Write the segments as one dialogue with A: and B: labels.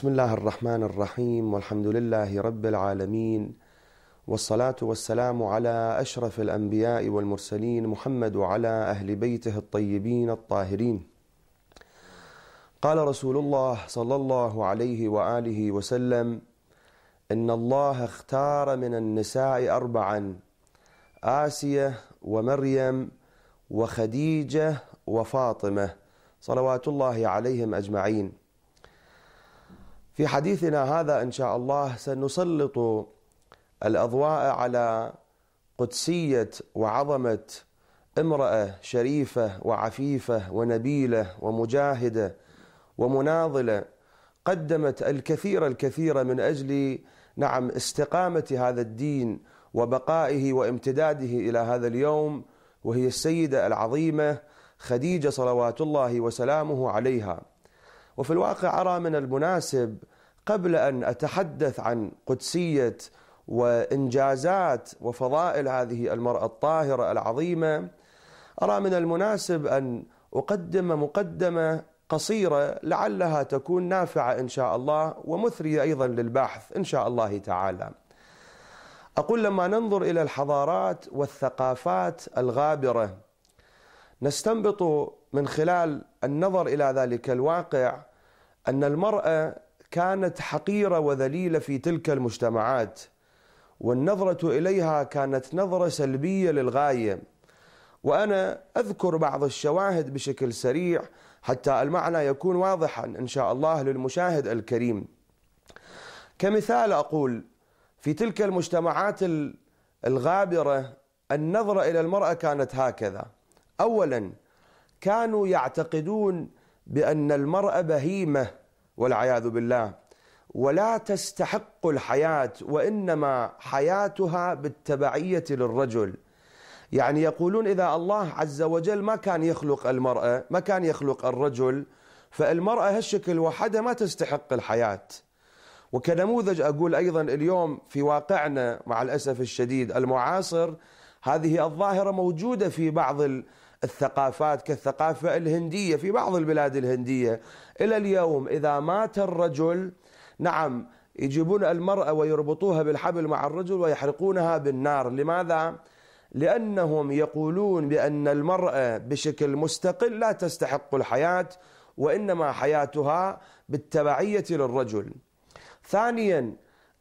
A: بسم الله الرحمن الرحيم والحمد لله رب العالمين والصلاة والسلام على أشرف الأنبياء والمرسلين محمد وعلى أهل بيته الطيبين الطاهرين. قال رسول الله صلى الله عليه وآله وسلم: إن الله اختار من النساء أربعا آسية ومريم وخديجة وفاطمة صلوات الله عليهم أجمعين. في حديثنا هذا ان شاء الله سنسلط الاضواء على قدسيه وعظمه امراه شريفه وعفيفه ونبيله ومجاهده ومناضله قدمت الكثير الكثير من اجل نعم استقامه هذا الدين وبقائه وامتداده الى هذا اليوم وهي السيده العظيمه خديجه صلوات الله وسلامه عليها وفي الواقع أرى من المناسب قبل أن أتحدث عن قدسية وإنجازات وفضائل هذه المرأة الطاهرة العظيمة أرى من المناسب أن أقدم مقدمة قصيرة لعلها تكون نافعة إن شاء الله ومثرية أيضا للبحث إن شاء الله تعالى أقول لما ننظر إلى الحضارات والثقافات الغابرة نستنبط من خلال النظر الى ذلك الواقع ان المراه كانت حقيره وذليله في تلك المجتمعات والنظره اليها كانت نظره سلبيه للغايه وانا اذكر بعض الشواهد بشكل سريع حتى المعنى يكون واضحا ان شاء الله للمشاهد الكريم كمثال اقول في تلك المجتمعات الغابره النظره الى المراه كانت هكذا اولا كانوا يعتقدون بأن المرأة بهيمة والعياذ بالله ولا تستحق الحياة وإنما حياتها بالتبعية للرجل يعني يقولون إذا الله عز وجل ما كان يخلق المرأة ما كان يخلق الرجل فالمرأة هالشكل وحده ما تستحق الحياة وكنموذج أقول أيضا اليوم في واقعنا مع الأسف الشديد المعاصر هذه الظاهرة موجودة في بعض الثقافات كالثقافة الهندية في بعض البلاد الهندية إلى اليوم إذا مات الرجل نعم يجيبون المرأة ويربطوها بالحبل مع الرجل ويحرقونها بالنار لماذا؟ لأنهم يقولون بأن المرأة بشكل مستقل لا تستحق الحياة وإنما حياتها بالتبعية للرجل ثانياً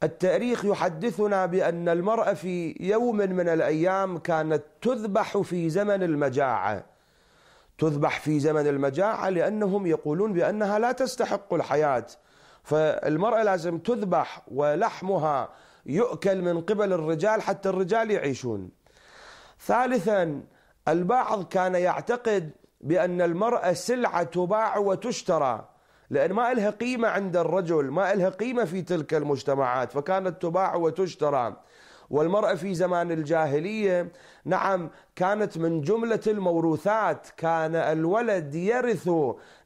A: التاريخ يحدثنا بأن المرأة في يوم من الأيام كانت تذبح في زمن المجاعة تذبح في زمن المجاعة لأنهم يقولون بأنها لا تستحق الحياة فالمرأة لازم تذبح ولحمها يؤكل من قبل الرجال حتى الرجال يعيشون ثالثا البعض كان يعتقد بأن المرأة سلعة تباع وتشترى لأن ما لها قيمة عند الرجل ما لها قيمة في تلك المجتمعات فكانت تباع وتشترى والمرأة في زمان الجاهلية نعم كانت من جملة الموروثات كان الولد يرث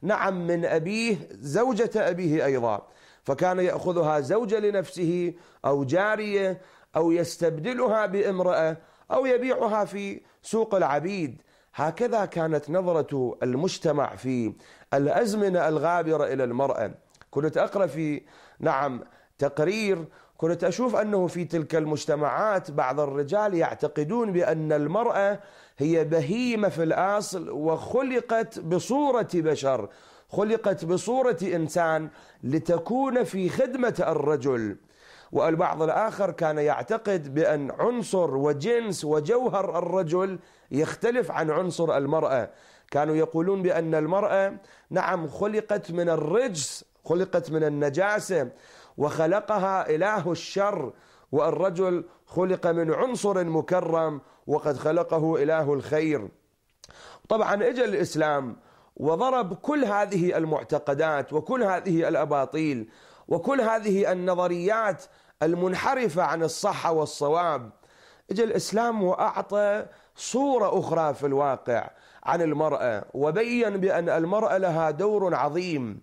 A: نعم من أبيه زوجة أبيه أيضا فكان يأخذها زوجة لنفسه أو جارية أو يستبدلها بامرأة أو يبيعها في سوق العبيد هكذا كانت نظرة المجتمع في الأزمنة الغابرة إلى المرأة كنت أقرأ في نعم تقرير كنت أشوف أنه في تلك المجتمعات بعض الرجال يعتقدون بأن المرأة هي بهيمة في الأصل وخلقت بصورة بشر خلقت بصورة إنسان لتكون في خدمة الرجل والبعض الآخر كان يعتقد بأن عنصر وجنس وجوهر الرجل يختلف عن عنصر المرأة كانوا يقولون بأن المرأة نعم خلقت من الرجس خلقت من النجاسة وخلقها إله الشر والرجل خلق من عنصر مكرم وقد خلقه إله الخير طبعا اجى الإسلام وضرب كل هذه المعتقدات وكل هذه الأباطيل وكل هذه النظريات المنحرفة عن الصحة والصواب اجى الإسلام وأعطى صورة أخرى في الواقع عن المرأة وبين بأن المرأة لها دور عظيم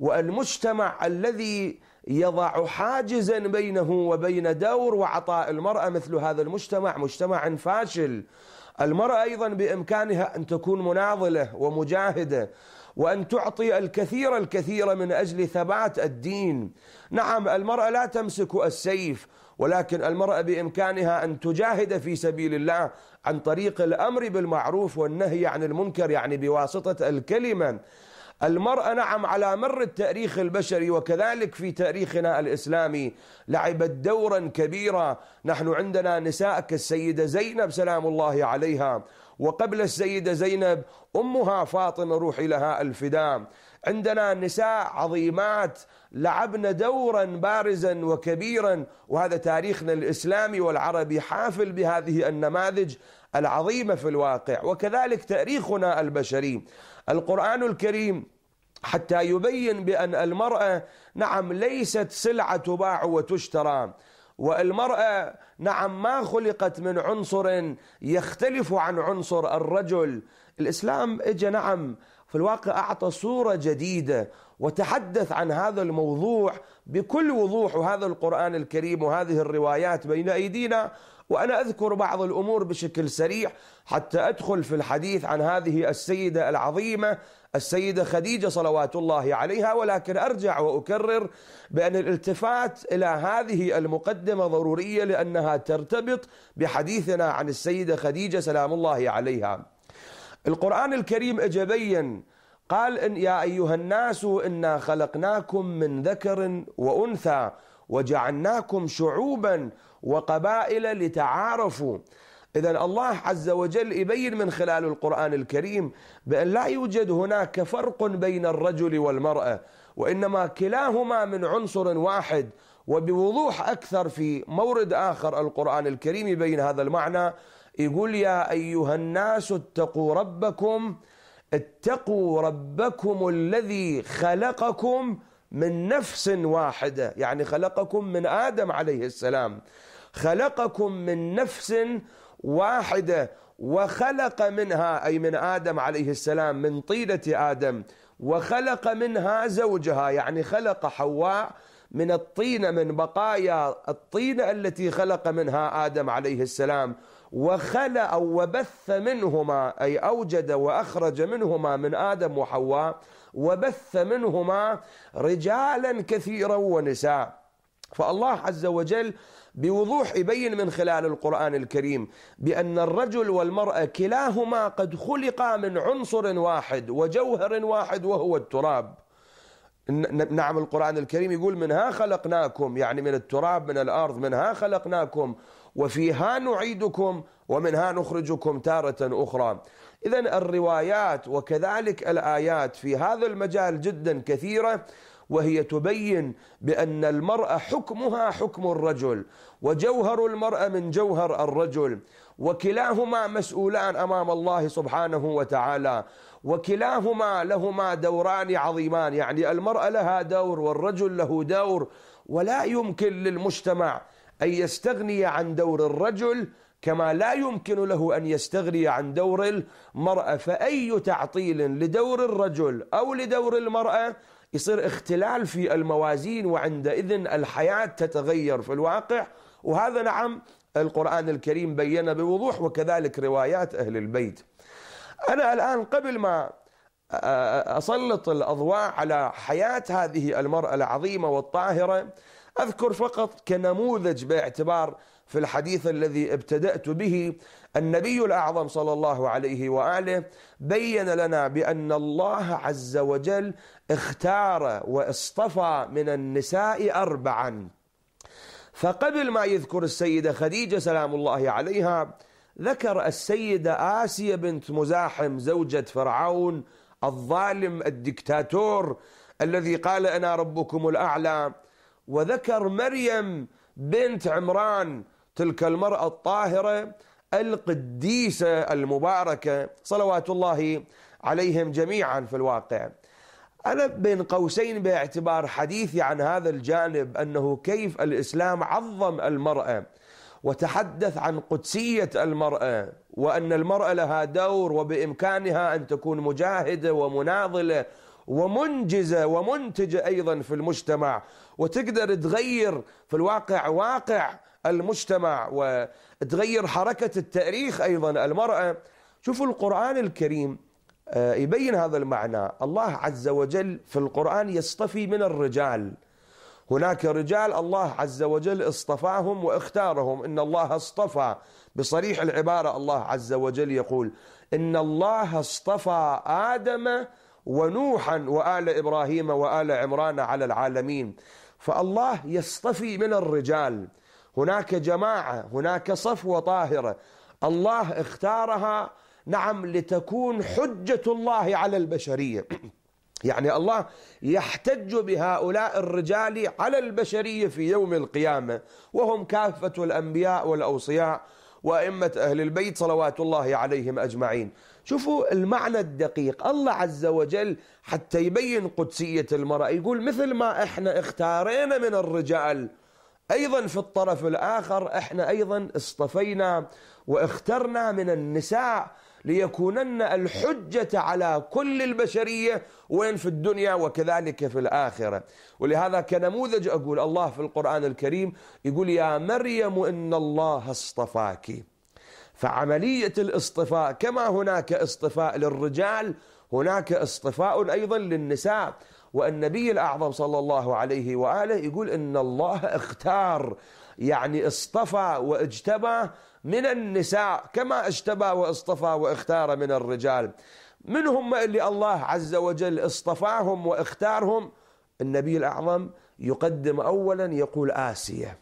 A: والمجتمع الذي يضع حاجزا بينه وبين دور وعطاء المرأة مثل هذا المجتمع مجتمع فاشل المرأة أيضا بإمكانها أن تكون مناضلة ومجاهدة وأن تعطي الكثير الكثير من أجل ثبات الدين نعم المرأة لا تمسك السيف ولكن المرأة بإمكانها أن تجاهد في سبيل الله عن طريق الأمر بالمعروف والنهي عن المنكر يعني بواسطة الكلمة المرأة نعم على مر التاريخ البشري وكذلك في تاريخنا الإسلامي لعبت دورا كبيرا نحن عندنا نساء كالسيدة زينب سلام الله عليها وقبل السيدة زينب أمها فاطمة روحي لها الفداء عندنا نساء عظيمات لعبن دورا بارزا وكبيرا وهذا تاريخنا الإسلامي والعربي حافل بهذه النماذج العظيمة في الواقع وكذلك تاريخنا البشري القرآن الكريم حتى يبين بأن المرأة نعم ليست سلعة تباع وتشترى والمرأة نعم ما خلقت من عنصر يختلف عن عنصر الرجل الإسلام إجا نعم في الواقع أعطى صورة جديدة وتحدث عن هذا الموضوع بكل وضوح وهذا القرآن الكريم وهذه الروايات بين أيدينا وأنا أذكر بعض الأمور بشكل سريع حتى أدخل في الحديث عن هذه السيدة العظيمة السيدة خديجة صلوات الله عليها ولكن أرجع وأكرر بأن الالتفات إلى هذه المقدمة ضرورية لأنها ترتبط بحديثنا عن السيدة خديجة سلام الله عليها القرآن الكريم أجبين قال إن يا أيها الناس إنا خلقناكم من ذكر وأنثى وجعلناكم شعوبا وقبائل لتعارفوا إذا الله عز وجل يبين من خلال القرآن الكريم بأن لا يوجد هناك فرق بين الرجل والمرأة وإنما كلاهما من عنصر واحد وبوضوح أكثر في مورد آخر القرآن الكريم يبين هذا المعنى يقول يا أيها الناس اتقوا ربكم اتقوا ربكم الذي خلقكم من نفس واحدة يعني خلقكم من آدم عليه السلام خلقكم من نفس واحدة وخلق منها أي من آدم عليه السلام من طينة آدم وخلق منها زوجها يعني خلق حواء من الطينة من بقايا الطينة التي خلق منها آدم عليه السلام وخلى أو وبث منهما أي أوجد وأخرج منهما من آدم وحواء وبث منهما رجالا كثيرا ونساء فالله عز وجل بوضوح يبين من خلال القرآن الكريم بأن الرجل والمرأة كلاهما قد خلقا من عنصر واحد وجوهر واحد وهو التراب نعم القرآن الكريم يقول منها خلقناكم يعني من التراب من الأرض منها خلقناكم وفيها نعيدكم ومنها نخرجكم تارة أخرى إذا الروايات وكذلك الآيات في هذا المجال جدا كثيرة وهي تبين بأن المرأة حكمها حكم الرجل وجوهر المرأة من جوهر الرجل وكلاهما مسؤولان أمام الله سبحانه وتعالى وكلاهما لهما دوران عظيمان يعني المرأة لها دور والرجل له دور ولا يمكن للمجتمع أن يستغني عن دور الرجل كما لا يمكن له أن يستغني عن دور المرأة فأي تعطيل لدور الرجل أو لدور المرأة يصير اختلال في الموازين وعندئذ الحياة تتغير في الواقع وهذا نعم القرآن الكريم بين بوضوح وكذلك روايات أهل البيت أنا الآن قبل ما أسلط الأضواء على حياة هذه المرأة العظيمة والطاهرة أذكر فقط كنموذج باعتبار في الحديث الذي ابتدأت به النبي الأعظم صلى الله عليه وآله بين لنا بأن الله عز وجل اختار واصطفى من النساء أربعا فقبل ما يذكر السيدة خديجة سلام الله عليها ذكر السيدة آسية بنت مزاحم زوجة فرعون الظالم الدكتاتور الذي قال أنا ربكم الأعلى وذكر مريم بنت عمران تلك المرأة الطاهرة القديسة المباركة صلوات الله عليهم جميعا في الواقع أنا بين قوسين باعتبار حديثي عن هذا الجانب أنه كيف الإسلام عظم المرأة وتحدث عن قدسية المرأة وأن المرأة لها دور وبإمكانها أن تكون مجاهدة ومناضلة ومنجزة ومنتجة أيضا في المجتمع وتقدر تغير في الواقع واقع المجتمع وتغير حركة التاريخ أيضا المرأة شوفوا القرآن الكريم آه، يبين هذا المعنى الله عز وجل في القرآن يصطفي من الرجال هناك رجال الله عز وجل اصطفاهم واختارهم إن الله اصطفى بصريح العبارة الله عز وجل يقول إن الله اصطفى آدم ونوحا وآل إبراهيم وآل عمران على العالمين فالله يصطفي من الرجال هناك جماعة هناك صفوة طاهرة الله اختارها نعم لتكون حجة الله على البشرية يعني الله يحتج بهؤلاء الرجال على البشرية في يوم القيامة وهم كافة الأنبياء والأوصياء وأئمة أهل البيت صلوات الله عليهم أجمعين شوفوا المعنى الدقيق الله عز وجل حتى يبين قدسية المرأة يقول مثل ما احنا اختارينا من الرجال أيضا في الطرف الآخر احنا أيضا اصطفينا واخترنا من النساء ليكونن الحجة على كل البشرية وين في الدنيا وكذلك في الآخرة ولهذا كنموذج أقول الله في القرآن الكريم يقول يا مريم إن الله اصطفاكِ فعملية الاصطفاء كما هناك اصطفاء للرجال هناك اصطفاء أيضا للنساء والنبي الأعظم صلى الله عليه وآله يقول إن الله اختار يعني اصطفى واجتبى من النساء كما اجتبى واصطفى واختار من الرجال من هم اللي الله عز وجل اصطفاهم واختارهم النبي الأعظم يقدم أولا يقول آسية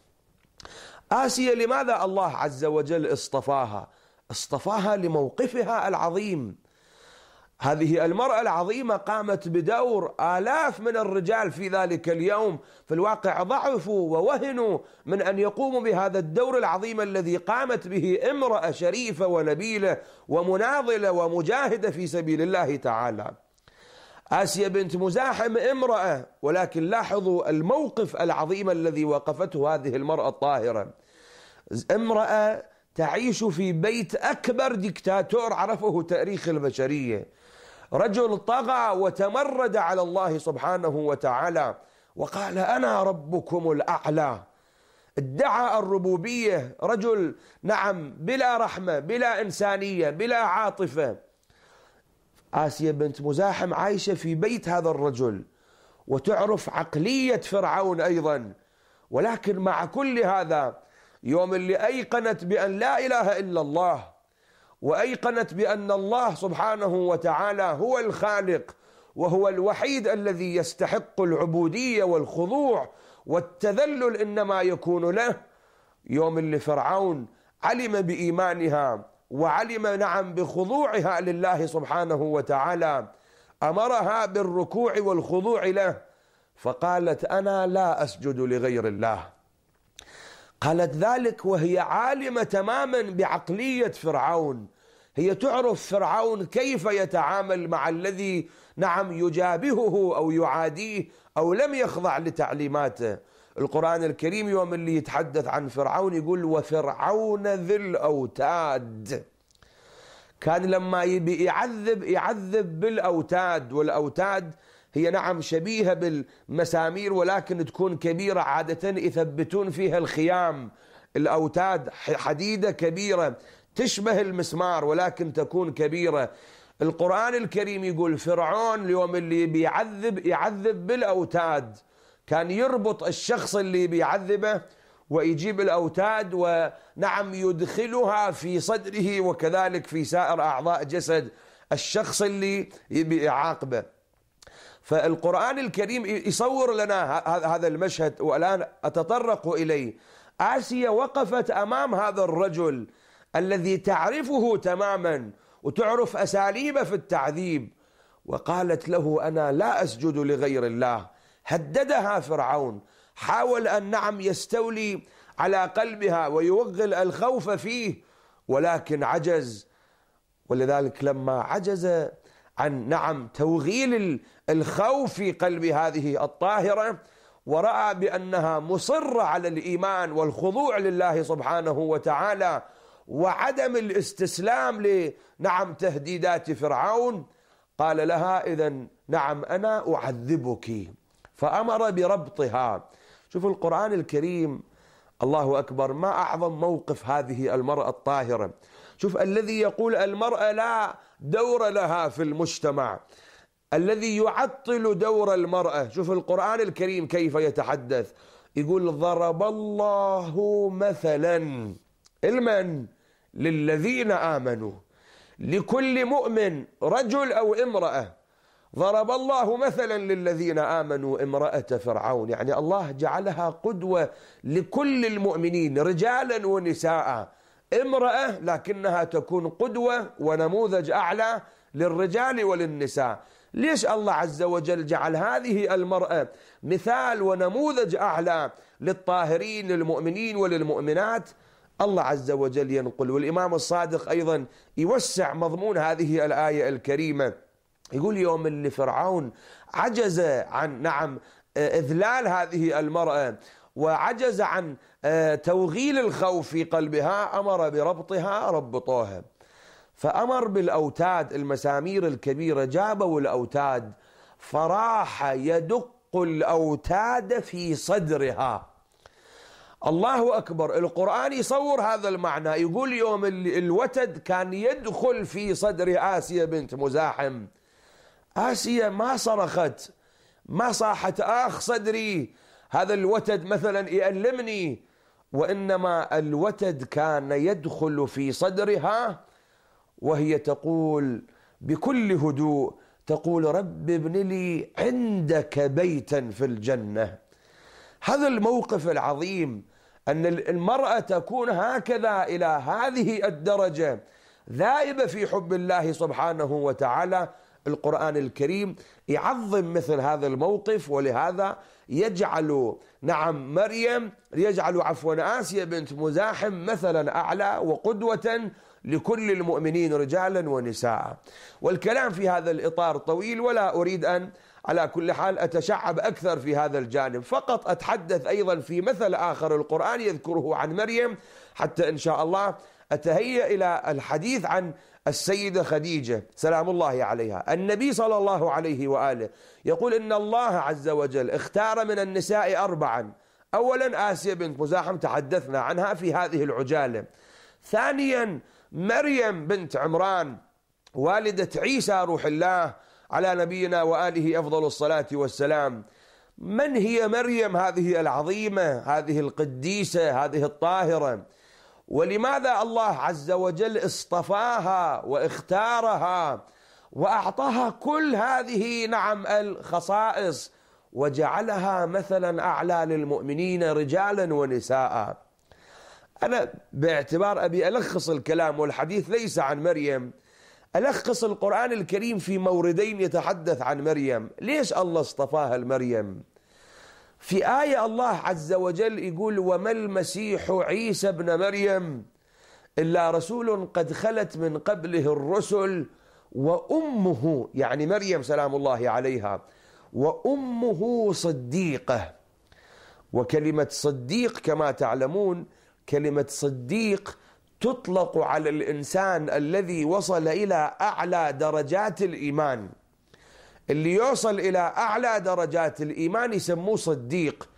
A: آسيا لماذا الله عز وجل اصطفاها اصطفاها لموقفها العظيم هذه المرأة العظيمة قامت بدور آلاف من الرجال في ذلك اليوم في الواقع ضعفوا ووهنوا من أن يقوموا بهذا الدور العظيم الذي قامت به امرأة شريفة ونبيلة ومناضلة ومجاهدة في سبيل الله تعالى آسيا بنت مزاحم امرأة ولكن لاحظوا الموقف العظيم الذي وقفته هذه المرأة الطاهرة امرأة تعيش في بيت أكبر دكتاتور عرفه تاريخ البشرية رجل طغى وتمرد على الله سبحانه وتعالى وقال أنا ربكم الأعلى ادعى الربوبية رجل نعم بلا رحمة بلا إنسانية بلا عاطفة آسيا بنت مزاحم عايشة في بيت هذا الرجل وتعرف عقلية فرعون أيضا ولكن مع كل هذا يوم اللي أيقنت بأن لا إله إلا الله وأيقنت بأن الله سبحانه وتعالى هو الخالق وهو الوحيد الذي يستحق العبودية والخضوع والتذلل إنما يكون له يوم اللي فرعون علم بإيمانها وعلم نعم بخضوعها لله سبحانه وتعالى أمرها بالركوع والخضوع له فقالت أنا لا أسجد لغير الله قالت ذلك وهي عالمة تماما بعقلية فرعون هي تعرف فرعون كيف يتعامل مع الذي نعم يجابهه أو يعاديه أو لم يخضع لتعليماته القرآن الكريم يوم اللي يتحدث عن فرعون يقول وفرعون ذي الأوتاد كان لما يبي يعذب يعذب بالأوتاد والأوتاد هي نعم شبيهة بالمسامير ولكن تكون كبيرة عادة يثبتون فيها الخيام الأوتاد حديدة كبيرة تشبه المسمار ولكن تكون كبيرة القرآن الكريم يقول فرعون اليوم اللي بيعذب يعذب بالأوتاد كان يربط الشخص اللي بيعذبه ويجيب الاوتاد ونعم يدخلها في صدره وكذلك في سائر اعضاء جسد الشخص اللي يعاقبه فالقران الكريم يصور لنا هذا المشهد والان اتطرق اليه اسيا وقفت امام هذا الرجل الذي تعرفه تماما وتعرف اساليبه في التعذيب وقالت له انا لا اسجد لغير الله هددها فرعون حاول أن نعم يستولي على قلبها ويوغل الخوف فيه ولكن عجز ولذلك لما عجز عن نعم توغيل الخوف في قلب هذه الطاهرة ورأى بأنها مصرة على الإيمان والخضوع لله سبحانه وتعالى وعدم الاستسلام لنعم تهديدات فرعون قال لها إذا نعم أنا أعذبك فأمر بربطها شوفوا القرآن الكريم الله أكبر ما أعظم موقف هذه المرأة الطاهرة شوف الذي يقول المرأة لا دور لها في المجتمع الذي يعطل دور المرأة شوف القرآن الكريم كيف يتحدث يقول ضرب الله مثلا المن للذين آمنوا لكل مؤمن رجل أو امرأة ضرب الله مثلا للذين آمنوا امرأة فرعون يعني الله جعلها قدوة لكل المؤمنين رجالا ونساء امرأة لكنها تكون قدوة ونموذج أعلى للرجال وللنساء ليش الله عز وجل جعل هذه المرأة مثال ونموذج أعلى للطاهرين للمؤمنين وللمؤمنات الله عز وجل ينقل والإمام الصادق أيضا يوسع مضمون هذه الآية الكريمة يقول يوم اللي فرعون عجز عن نعم آه، إذلال هذه المرأة وعجز عن آه، توغيل الخوف في قلبها أمر بربطها ربطوها فأمر بالأوتاد المسامير الكبيرة جابوا الأوتاد فراح يدق الأوتاد في صدرها الله أكبر القرآن يصور هذا المعنى يقول يوم الوتد كان يدخل في صدر آسيا بنت مزاحم آسيا ما صرخت ما صاحت آخ صدري هذا الوتد مثلا يألمني وإنما الوتد كان يدخل في صدرها وهي تقول بكل هدوء تقول رب ابن لي عندك بيتا في الجنة هذا الموقف العظيم أن المرأة تكون هكذا إلى هذه الدرجة ذائبة في حب الله سبحانه وتعالى القرآن الكريم يعظم مثل هذا الموقف ولهذا يجعل نعم مريم يجعل عفوا آسيا بنت مزاحم مثلا أعلى وقدوة لكل المؤمنين رجالا ونساء والكلام في هذا الإطار طويل ولا أريد أن على كل حال أتشعب أكثر في هذا الجانب فقط أتحدث أيضا في مثل آخر القرآن يذكره عن مريم حتى إن شاء الله أتهيأ إلى الحديث عن السيدة خديجة سلام الله عليها النبي صلى الله عليه وآله يقول إن الله عز وجل اختار من النساء أربعا أولا آسيا بنت مزاحم تحدثنا عنها في هذه العجالة ثانيا مريم بنت عمران والدة عيسى روح الله على نبينا وآله أفضل الصلاة والسلام من هي مريم هذه العظيمة هذه القديسة هذه الطاهرة ولماذا الله عز وجل اصطفاها واختارها واعطاها كل هذه نعم الخصائص وجعلها مثلا اعلى للمؤمنين رجالا ونساء. انا باعتبار ابي الخص الكلام والحديث ليس عن مريم الخص القران الكريم في موردين يتحدث عن مريم، ليش الله اصطفاها لمريم؟ في آية الله عز وجل يقول وما المسيح عيسى بن مريم إلا رسول قد خلت من قبله الرسل وأمه يعني مريم سلام الله عليها وأمه صديقة وكلمة صديق كما تعلمون كلمة صديق تطلق على الإنسان الذي وصل إلى أعلى درجات الإيمان اللي يوصل إلى أعلى درجات الإيمان يسموه صديق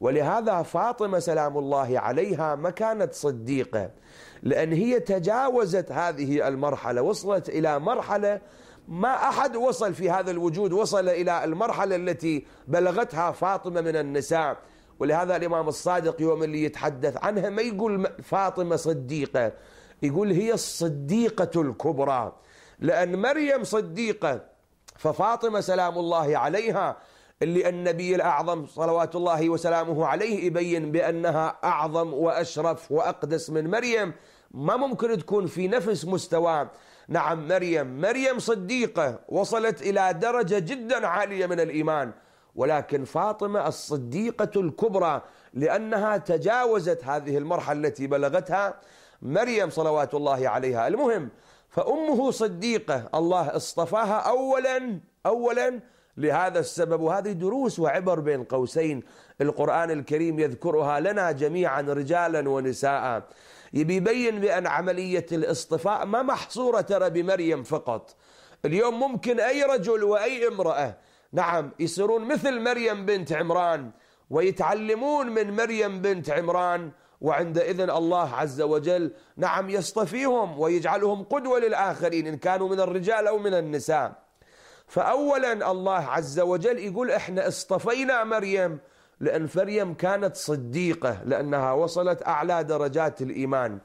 A: ولهذا فاطمة سلام الله عليها ما كانت صديقة لأن هي تجاوزت هذه المرحلة وصلت إلى مرحلة ما أحد وصل في هذا الوجود وصل إلى المرحلة التي بلغتها فاطمة من النساء ولهذا الإمام الصادق يوم اللي يتحدث عنها ما يقول فاطمة صديقة يقول هي الصديقة الكبرى لأن مريم صديقة ففاطمة سلام الله عليها اللي النبي الأعظم صلوات الله وسلامه عليه يبين بأنها أعظم وأشرف وأقدس من مريم ما ممكن تكون في نفس مستوى نعم مريم مريم صديقة وصلت إلى درجة جدا عالية من الإيمان ولكن فاطمة الصديقة الكبرى لأنها تجاوزت هذه المرحلة التي بلغتها مريم صلوات الله عليها المهم فأمه صديقة الله اصطفاها أولا أولا لهذا السبب وهذه دروس وعبر بين قوسين القرآن الكريم يذكرها لنا جميعا رجالا ونساء يبي يبين بأن عملية الاصطفاء ما محصورة ترى بمريم فقط اليوم ممكن أي رجل وأي امرأة نعم يصيرون مثل مريم بنت عمران ويتعلمون من مريم بنت عمران وعندئذ الله عز وجل نعم يصطفيهم ويجعلهم قدوة للآخرين إن كانوا من الرجال أو من النساء فأولا الله عز وجل يقول إحنا اصطفينا مريم لأن مريم كانت صديقة لأنها وصلت أعلى درجات الإيمان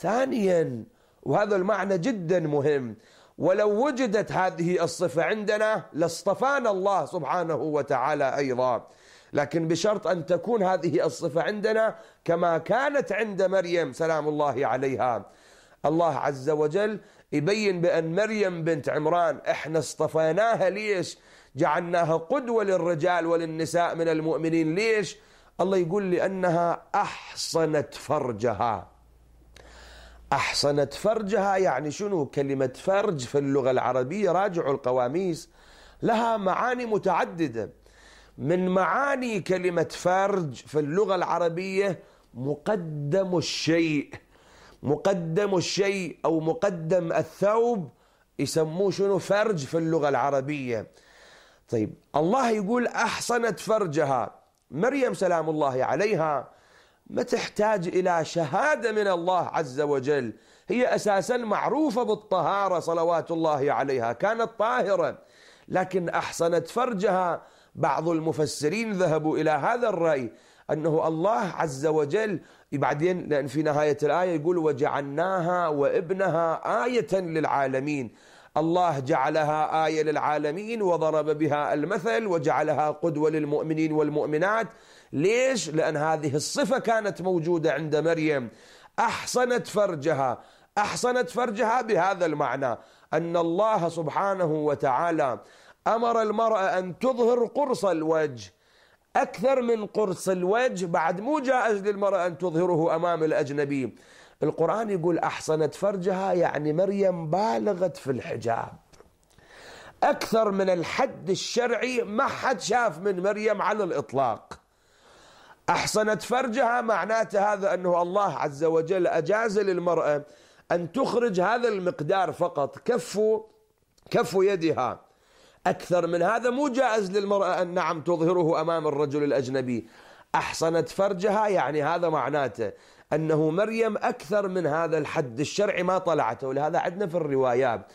A: ثانيا وهذا المعنى جدا مهم ولو وجدت هذه الصفة عندنا لاصطفانا الله سبحانه وتعالى أيضا لكن بشرط أن تكون هذه الصفة عندنا كما كانت عند مريم سلام الله عليها الله عز وجل يبين بأن مريم بنت عمران احنا اصطفيناها ليش جعلناها قدوة للرجال وللنساء من المؤمنين ليش الله يقول لأنها أحصنت فرجها أحصنت فرجها يعني شنو كلمة فرج في اللغة العربية راجعوا القواميس لها معاني متعددة من معاني كلمة فرج في اللغة العربية مقدم الشيء مقدم الشيء أو مقدم الثوب يسموه شنو فرج في اللغة العربية طيب الله يقول أحصنت فرجها مريم سلام الله عليها ما تحتاج إلى شهادة من الله عز وجل هي أساسا معروفة بالطهارة صلوات الله عليها كانت طاهرة لكن أحصنت فرجها بعض المفسرين ذهبوا إلى هذا الرأي أنه الله عز وجل بعدين لأن في نهاية الآية يقول وجعلناها وابنها آية للعالمين الله جعلها آية للعالمين وضرب بها المثل وجعلها قدوة للمؤمنين والمؤمنات ليش؟ لأن هذه الصفة كانت موجودة عند مريم أحصنت فرجها أحصنت فرجها بهذا المعنى أن الله سبحانه وتعالى أمر المرأة أن تظهر قرص الوجه أكثر من قرص الوجه بعد مو جائز للمرأة أن تظهره أمام الأجنبي القرآن يقول أحصنت فرجها يعني مريم بالغت في الحجاب أكثر من الحد الشرعي ما حد شاف من مريم على الإطلاق أحصنت فرجها معناته هذا أنه الله عز وجل أجاز للمرأة أن تخرج هذا المقدار فقط كف كف يدها أكثر من هذا مو جائز للمرأة أن نعم تظهره أمام الرجل الأجنبي أحصنت فرجها يعني هذا معناته أنه مريم أكثر من هذا الحد الشرعي ما طلعته ولهذا عندنا في الروايات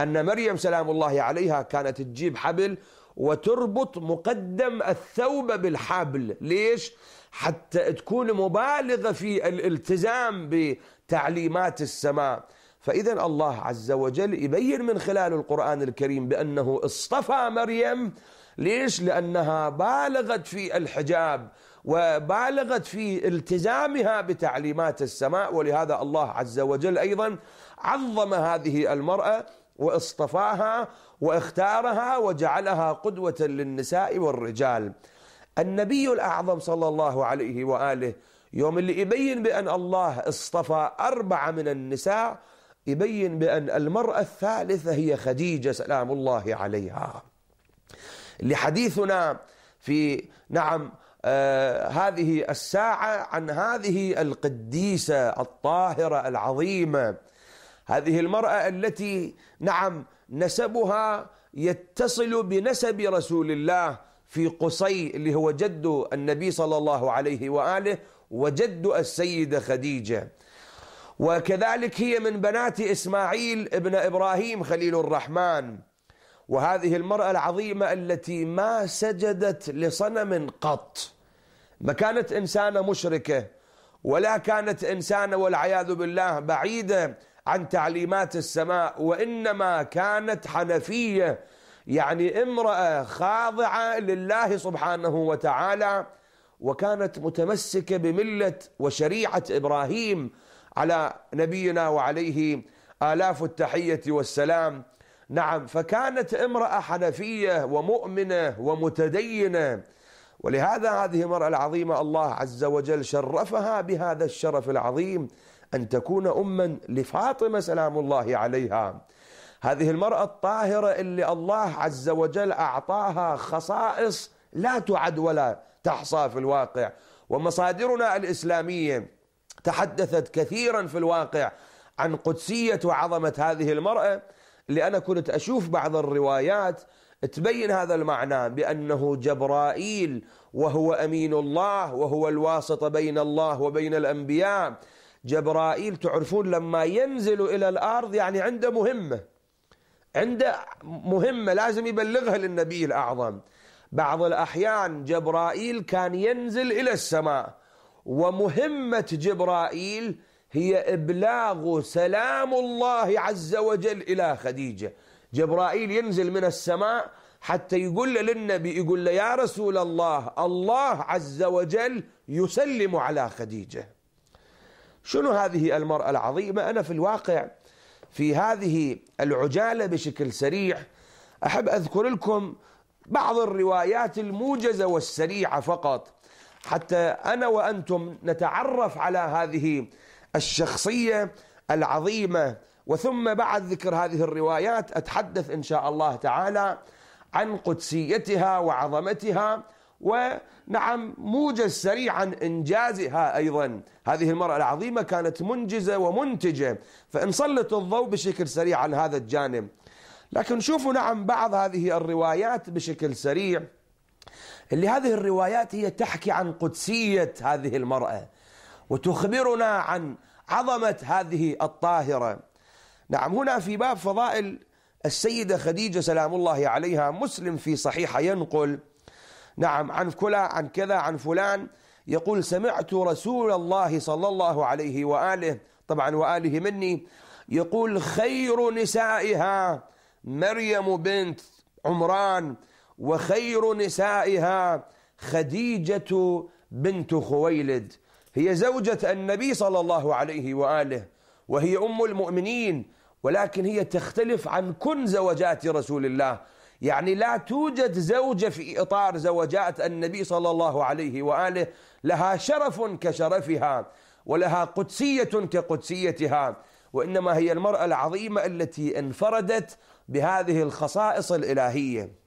A: أن مريم سلام الله عليها كانت تجيب حبل وتربط مقدم الثوب بالحبل ليش؟ حتى تكون مبالغة في الالتزام بتعليمات السماء فإذا الله عز وجل يبين من خلال القرآن الكريم بأنه اصطفى مريم ليش؟ لأنها بالغت في الحجاب وبالغت في التزامها بتعليمات السماء ولهذا الله عز وجل أيضا عظم هذه المرأة واصطفاها واختارها وجعلها قدوة للنساء والرجال النبي الأعظم صلى الله عليه وآله يوم اللي يبين بأن الله اصطفى أربعة من النساء يبين بأن المرأة الثالثة هي خديجة سلام الله عليها لحديثنا في نعم آه هذه الساعة عن هذه القديسة الطاهرة العظيمة هذه المرأة التي نعم نسبها يتصل بنسب رسول الله في قصي اللي هو جد النبي صلى الله عليه وآله وجد السيدة خديجة وكذلك هي من بنات إسماعيل ابن إبراهيم خليل الرحمن وهذه المرأة العظيمة التي ما سجدت لصنم قط ما كانت إنسانة مشركة ولا كانت إنسانة والعياذ بالله بعيدة عن تعليمات السماء وإنما كانت حنفية يعني امرأة خاضعة لله سبحانه وتعالى وكانت متمسكة بملة وشريعة إبراهيم على نبينا وعليه آلاف التحية والسلام نعم فكانت امرأة حنفية ومؤمنة ومتدينة ولهذا هذه المرأة العظيمة الله عز وجل شرفها بهذا الشرف العظيم أن تكون أما لفاطمة سلام الله عليها هذه المرأة الطاهرة اللي الله عز وجل أعطاها خصائص لا تعد ولا تحصى في الواقع ومصادرنا الإسلامية تحدثت كثيرا في الواقع عن قدسية وعظمة هذه المرأة أنا كنت أشوف بعض الروايات تبين هذا المعنى بأنه جبرائيل وهو أمين الله وهو الواسطة بين الله وبين الأنبياء جبرائيل تعرفون لما ينزل إلى الأرض يعني عنده مهمة عنده مهمة لازم يبلغها للنبي الأعظم بعض الأحيان جبرائيل كان ينزل إلى السماء ومهمة جبرائيل هي إبلاغ سلام الله عز وجل إلى خديجة جبرائيل ينزل من السماء حتى يقول للنبي يقول له يا رسول الله الله عز وجل يسلم على خديجة شنو هذه المرأة العظيمة أنا في الواقع في هذه العجالة بشكل سريع أحب أذكر لكم بعض الروايات الموجزة والسريعة فقط حتى أنا وأنتم نتعرف على هذه الشخصية العظيمة وثم بعد ذكر هذه الروايات أتحدث إن شاء الله تعالى عن قدسيتها وعظمتها ونعم موجز سريعا إنجازها أيضا هذه المرأة العظيمة كانت منجزة ومنتجة فنسلط الضوء بشكل سريع على هذا الجانب لكن شوفوا نعم بعض هذه الروايات بشكل سريع اللي هذه الروايات هي تحكي عن قدسية هذه المرأة وتخبرنا عن عظمة هذه الطاهرة نعم هنا في باب فضائل السيدة خديجة سلام الله عليها مسلم في صحيحة ينقل نعم عن كلا عن كذا عن فلان يقول سمعت رسول الله صلى الله عليه وآله طبعا وآله مني يقول خير نسائها مريم بنت عمران وخير نسائها خديجة بنت خويلد هي زوجة النبي صلى الله عليه وآله وهي أم المؤمنين ولكن هي تختلف عن كل زوجات رسول الله يعني لا توجد زوجة في إطار زوجات النبي صلى الله عليه وآله لها شرف كشرفها ولها قدسية كقدسيتها وإنما هي المرأة العظيمة التي انفردت بهذه الخصائص الإلهية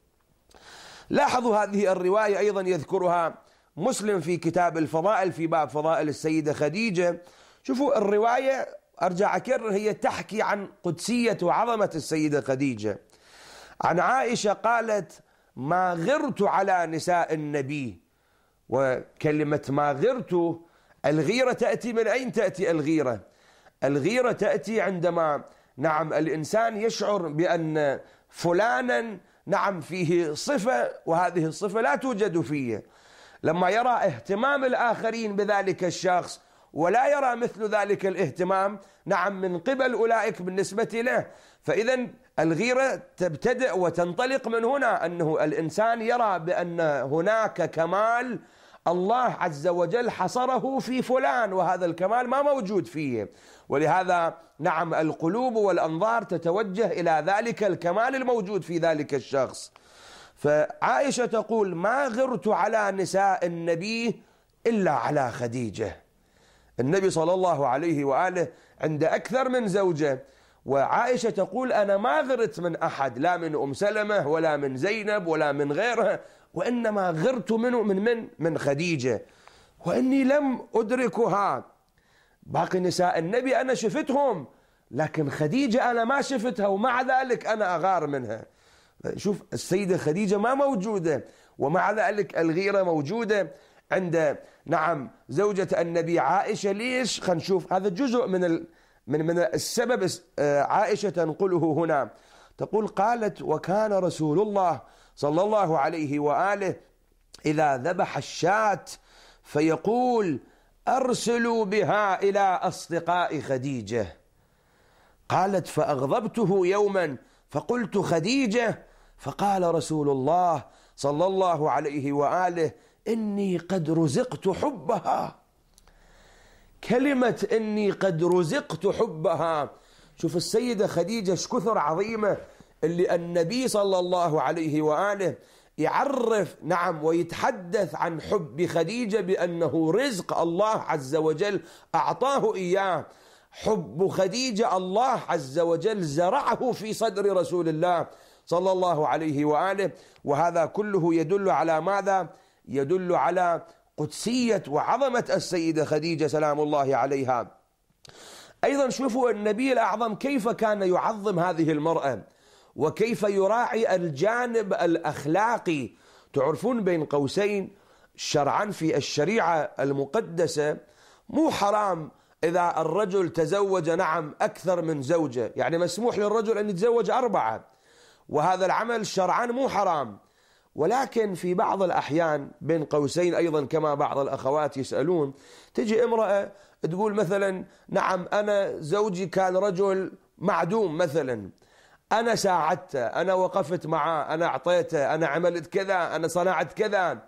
A: لاحظوا هذه الرواية أيضا يذكرها مسلم في كتاب الفضائل في باب فضائل السيدة خديجة شوفوا الرواية أرجع أكرر هي تحكي عن قدسية وعظمة السيدة خديجة عن عائشة قالت ما غرت على نساء النبي وكلمة ما غرت الغيرة تأتي من أين تأتي الغيرة الغيرة تأتي عندما نعم الإنسان يشعر بأن فلانا نعم فيه صفة وهذه الصفة لا توجد فيه لما يرى اهتمام الآخرين بذلك الشخص ولا يرى مثل ذلك الاهتمام نعم من قبل أولئك بالنسبة له فإذا الغيرة تبتدئ وتنطلق من هنا أنه الإنسان يرى بأن هناك كمال الله عز وجل حصره في فلان وهذا الكمال ما موجود فيه ولهذا نعم القلوب والأنظار تتوجه إلى ذلك الكمال الموجود في ذلك الشخص فعائشة تقول ما غرت على نساء النبي إلا على خديجة النبي صلى الله عليه وآله عند أكثر من زوجة وعائشة تقول أنا ما غرت من أحد لا من أم سلمة ولا من زينب ولا من غيرها وإنما غرت منه من من من خديجة وإني لم أدركها باقي نساء النبي أنا شفتهم لكن خديجة أنا ما شفتها ومع ذلك أنا أغار منها شوف السيدة خديجة ما موجودة ومع ذلك الغيرة موجودة عند نعم زوجة النبي عائشة ليش خنشوف هذا جزء من ال من من السبب آه، عائشة تنقله هنا تقول قالت وكان رسول الله صلى الله عليه وآله إذا ذبح الشاة فيقول أرسلوا بها إلى أصدقاء خديجة قالت فأغضبته يوما فقلت خديجة فقال رسول الله صلى الله عليه وآله إني قد رزقت حبها كلمة إني قد رزقت حبها شوف السيدة خديجة شكثر عظيمة اللي النبي صلى الله عليه وآله يعرف نعم ويتحدث عن حب خديجة بأنه رزق الله عز وجل أعطاه إياه حب خديجة الله عز وجل زرعه في صدر رسول الله صلى الله عليه وآله وهذا كله يدل على ماذا؟ يدل على قدسية وعظمة السيدة خديجة سلام الله عليها أيضا شوفوا النبي الأعظم كيف كان يعظم هذه المرأة وكيف يراعي الجانب الأخلاقي تعرفون بين قوسين شرعا في الشريعة المقدسة مو حرام إذا الرجل تزوج نعم أكثر من زوجة يعني مسموح للرجل أن يتزوج أربعة وهذا العمل شرعا مو حرام ولكن في بعض الأحيان بين قوسين أيضا كما بعض الأخوات يسألون تجي امرأة تقول مثلا نعم أنا زوجي كان رجل معدوم مثلا أنا ساعدته أنا وقفت معاه أنا أعطيته أنا عملت كذا أنا صنعت كذا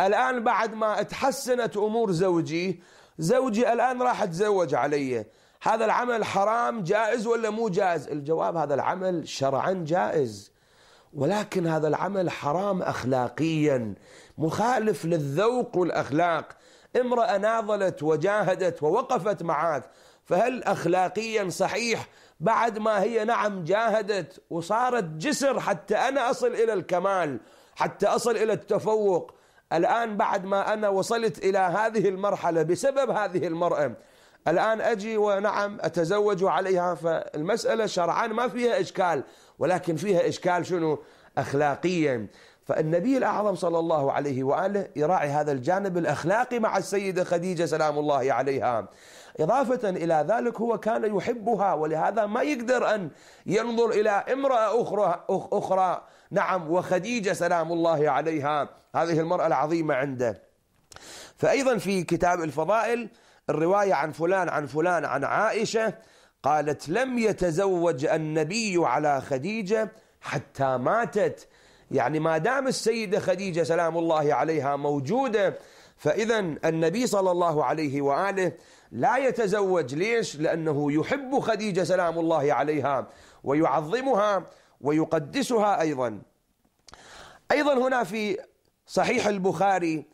A: الآن بعد ما تحسنت أمور زوجي زوجي الآن راح أتزوج علي هذا العمل حرام جائز ولا مو جائز الجواب هذا العمل شرعا جائز ولكن هذا العمل حرام أخلاقيا مخالف للذوق والأخلاق امرأة ناضلت وجاهدت ووقفت معك فهل أخلاقيا صحيح بعد ما هي نعم جاهدت وصارت جسر حتى أنا أصل إلى الكمال حتى أصل إلى التفوق الآن بعد ما أنا وصلت إلى هذه المرحلة بسبب هذه المرأة الآن أجي ونعم أتزوج عليها فالمسألة شرعا ما فيها إشكال ولكن فيها إشكال شنو أخلاقيا فالنبي الأعظم صلى الله عليه وآله يراعي هذا الجانب الأخلاقي مع السيدة خديجة سلام الله عليها إضافة إلى ذلك هو كان يحبها ولهذا ما يقدر أن ينظر إلى امرأة أخرى, أخرى نعم وخديجة سلام الله عليها هذه المرأة العظيمة عنده فأيضا في كتاب الفضائل الرواية عن فلان عن فلان عن عائشة قالت لم يتزوج النبي على خديجة حتى ماتت يعني ما دام السيدة خديجة سلام الله عليها موجودة فإذا النبي صلى الله عليه وآله لا يتزوج ليش؟ لأنه يحب خديجة سلام الله عليها ويعظمها ويقدسها أيضا أيضا هنا في صحيح البخاري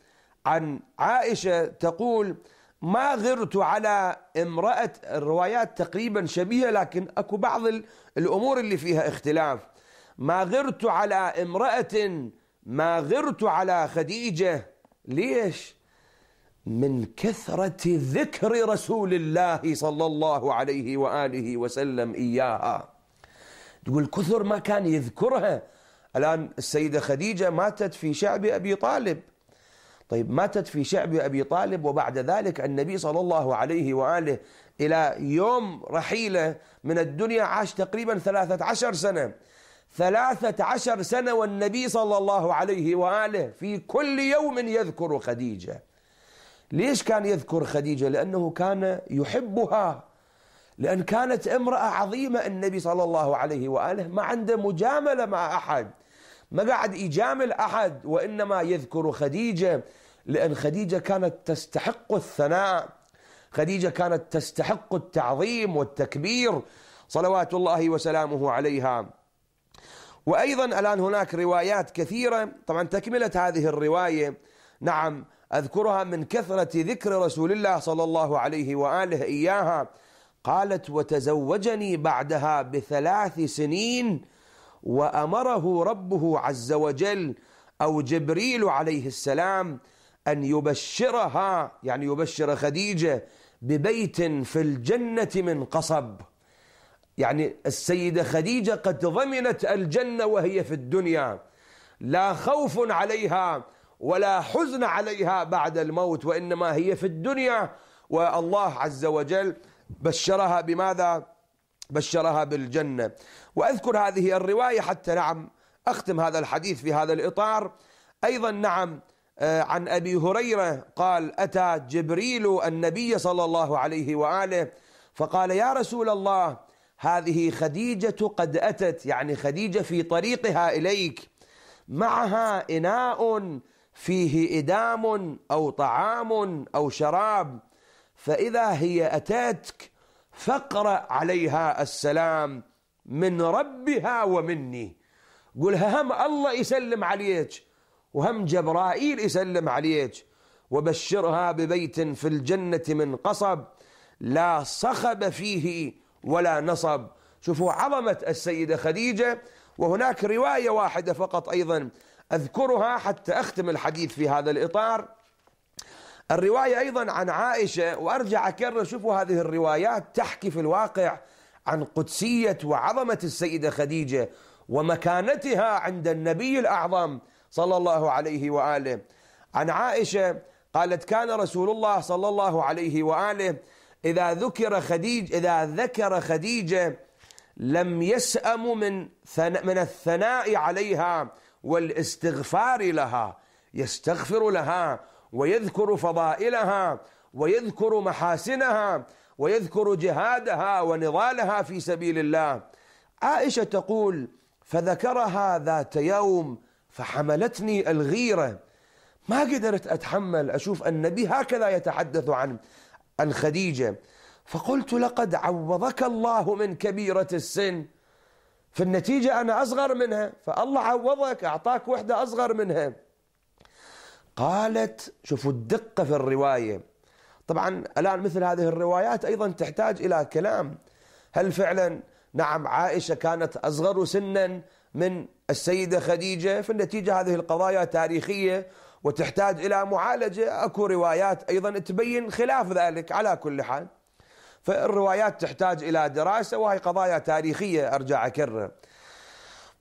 A: عن عائشة تقول ما غرت على امرأة الروايات تقريبا شبيهة لكن أكو بعض الأمور اللي فيها اختلاف ما غرت على امرأة ما غرت على خديجة ليش؟ من كثرة ذكر رسول الله صلى الله عليه وآله وسلم إياها تقول كثر ما كان يذكرها الآن السيدة خديجة ماتت في شعب أبي طالب طيب ماتت في شعب أبي طالب وبعد ذلك النبي صلى الله عليه وآله إلى يوم رحيله من الدنيا عاش تقريبا ثلاثة عشر سنة ثلاثة عشر سنة والنبي صلى الله عليه وآله في كل يوم يذكر خديجة ليش كان يذكر خديجة لأنه كان يحبها لأن كانت امرأة عظيمة النبي صلى الله عليه وآله ما عنده مجاملة مع أحد ما قاعد يجامل أحد وإنما يذكر خديجة لأن خديجة كانت تستحق الثناء خديجة كانت تستحق التعظيم والتكبير صلوات الله وسلامه عليها وأيضا الآن هناك روايات كثيرة طبعا تكملة هذه الرواية نعم أذكرها من كثرة ذكر رسول الله صلى الله عليه وآله إياها قالت وتزوجني بعدها بثلاث سنين وأمره ربه عز وجل أو جبريل عليه السلام أن يبشرها يعني يبشر خديجة ببيت في الجنة من قصب يعني السيدة خديجة قد ضمنت الجنة وهي في الدنيا لا خوف عليها ولا حزن عليها بعد الموت وإنما هي في الدنيا والله عز وجل بشرها بماذا بشرها بالجنة وأذكر هذه الرواية حتى نعم أختم هذا الحديث في هذا الإطار أيضا نعم آه، عن أبي هريرة قال أتى جبريل النبي صلى الله عليه وآله فقال يا رسول الله هذه خديجة قد أتت يعني خديجة في طريقها إليك معها إناء فيه إدام أو طعام أو شراب فإذا هي أتتك فاقرأ عليها السلام من ربها ومني قلها هم الله يسلم عليك وهم جبرائيل يسلم عليك وبشرها ببيت في الجنة من قصب لا صخب فيه ولا نصب شوفوا عظمة السيدة خديجة وهناك رواية واحدة فقط أيضا أذكرها حتى أختم الحديث في هذا الإطار الرواية أيضا عن عائشة وأرجع أكرر شوفوا هذه الروايات تحكي في الواقع عن قدسية وعظمة السيدة خديجة ومكانتها عند النبي الأعظم صلى الله عليه وآله عن عائشة قالت كان رسول الله صلى الله عليه وآله إذا ذكر خديجة إذا ذكر خديجة لم يسأم من من الثناء عليها والاستغفار لها يستغفر لها ويذكر فضائلها ويذكر محاسنها ويذكر جهادها ونضالها في سبيل الله عائشة تقول فذكرها ذات يوم فحملتني الغيرة ما قدرت أتحمل أشوف النبي هكذا يتحدث عنه عن خديجة فقلت لقد عوضك الله من كبيرة السن في النتيجة أنا أصغر منها فالله عوضك أعطاك وحدة أصغر منها قالت شوفوا الدقة في الرواية طبعا الآن مثل هذه الروايات أيضا تحتاج إلى كلام هل فعلا نعم عائشة كانت أصغر سنا من السيدة خديجة في النتيجة هذه القضايا تاريخية وتحتاج إلى معالجة أكو روايات أيضا تبين خلاف ذلك على كل حال فالروايات تحتاج إلى دراسة وهي قضايا تاريخية أرجع أكرر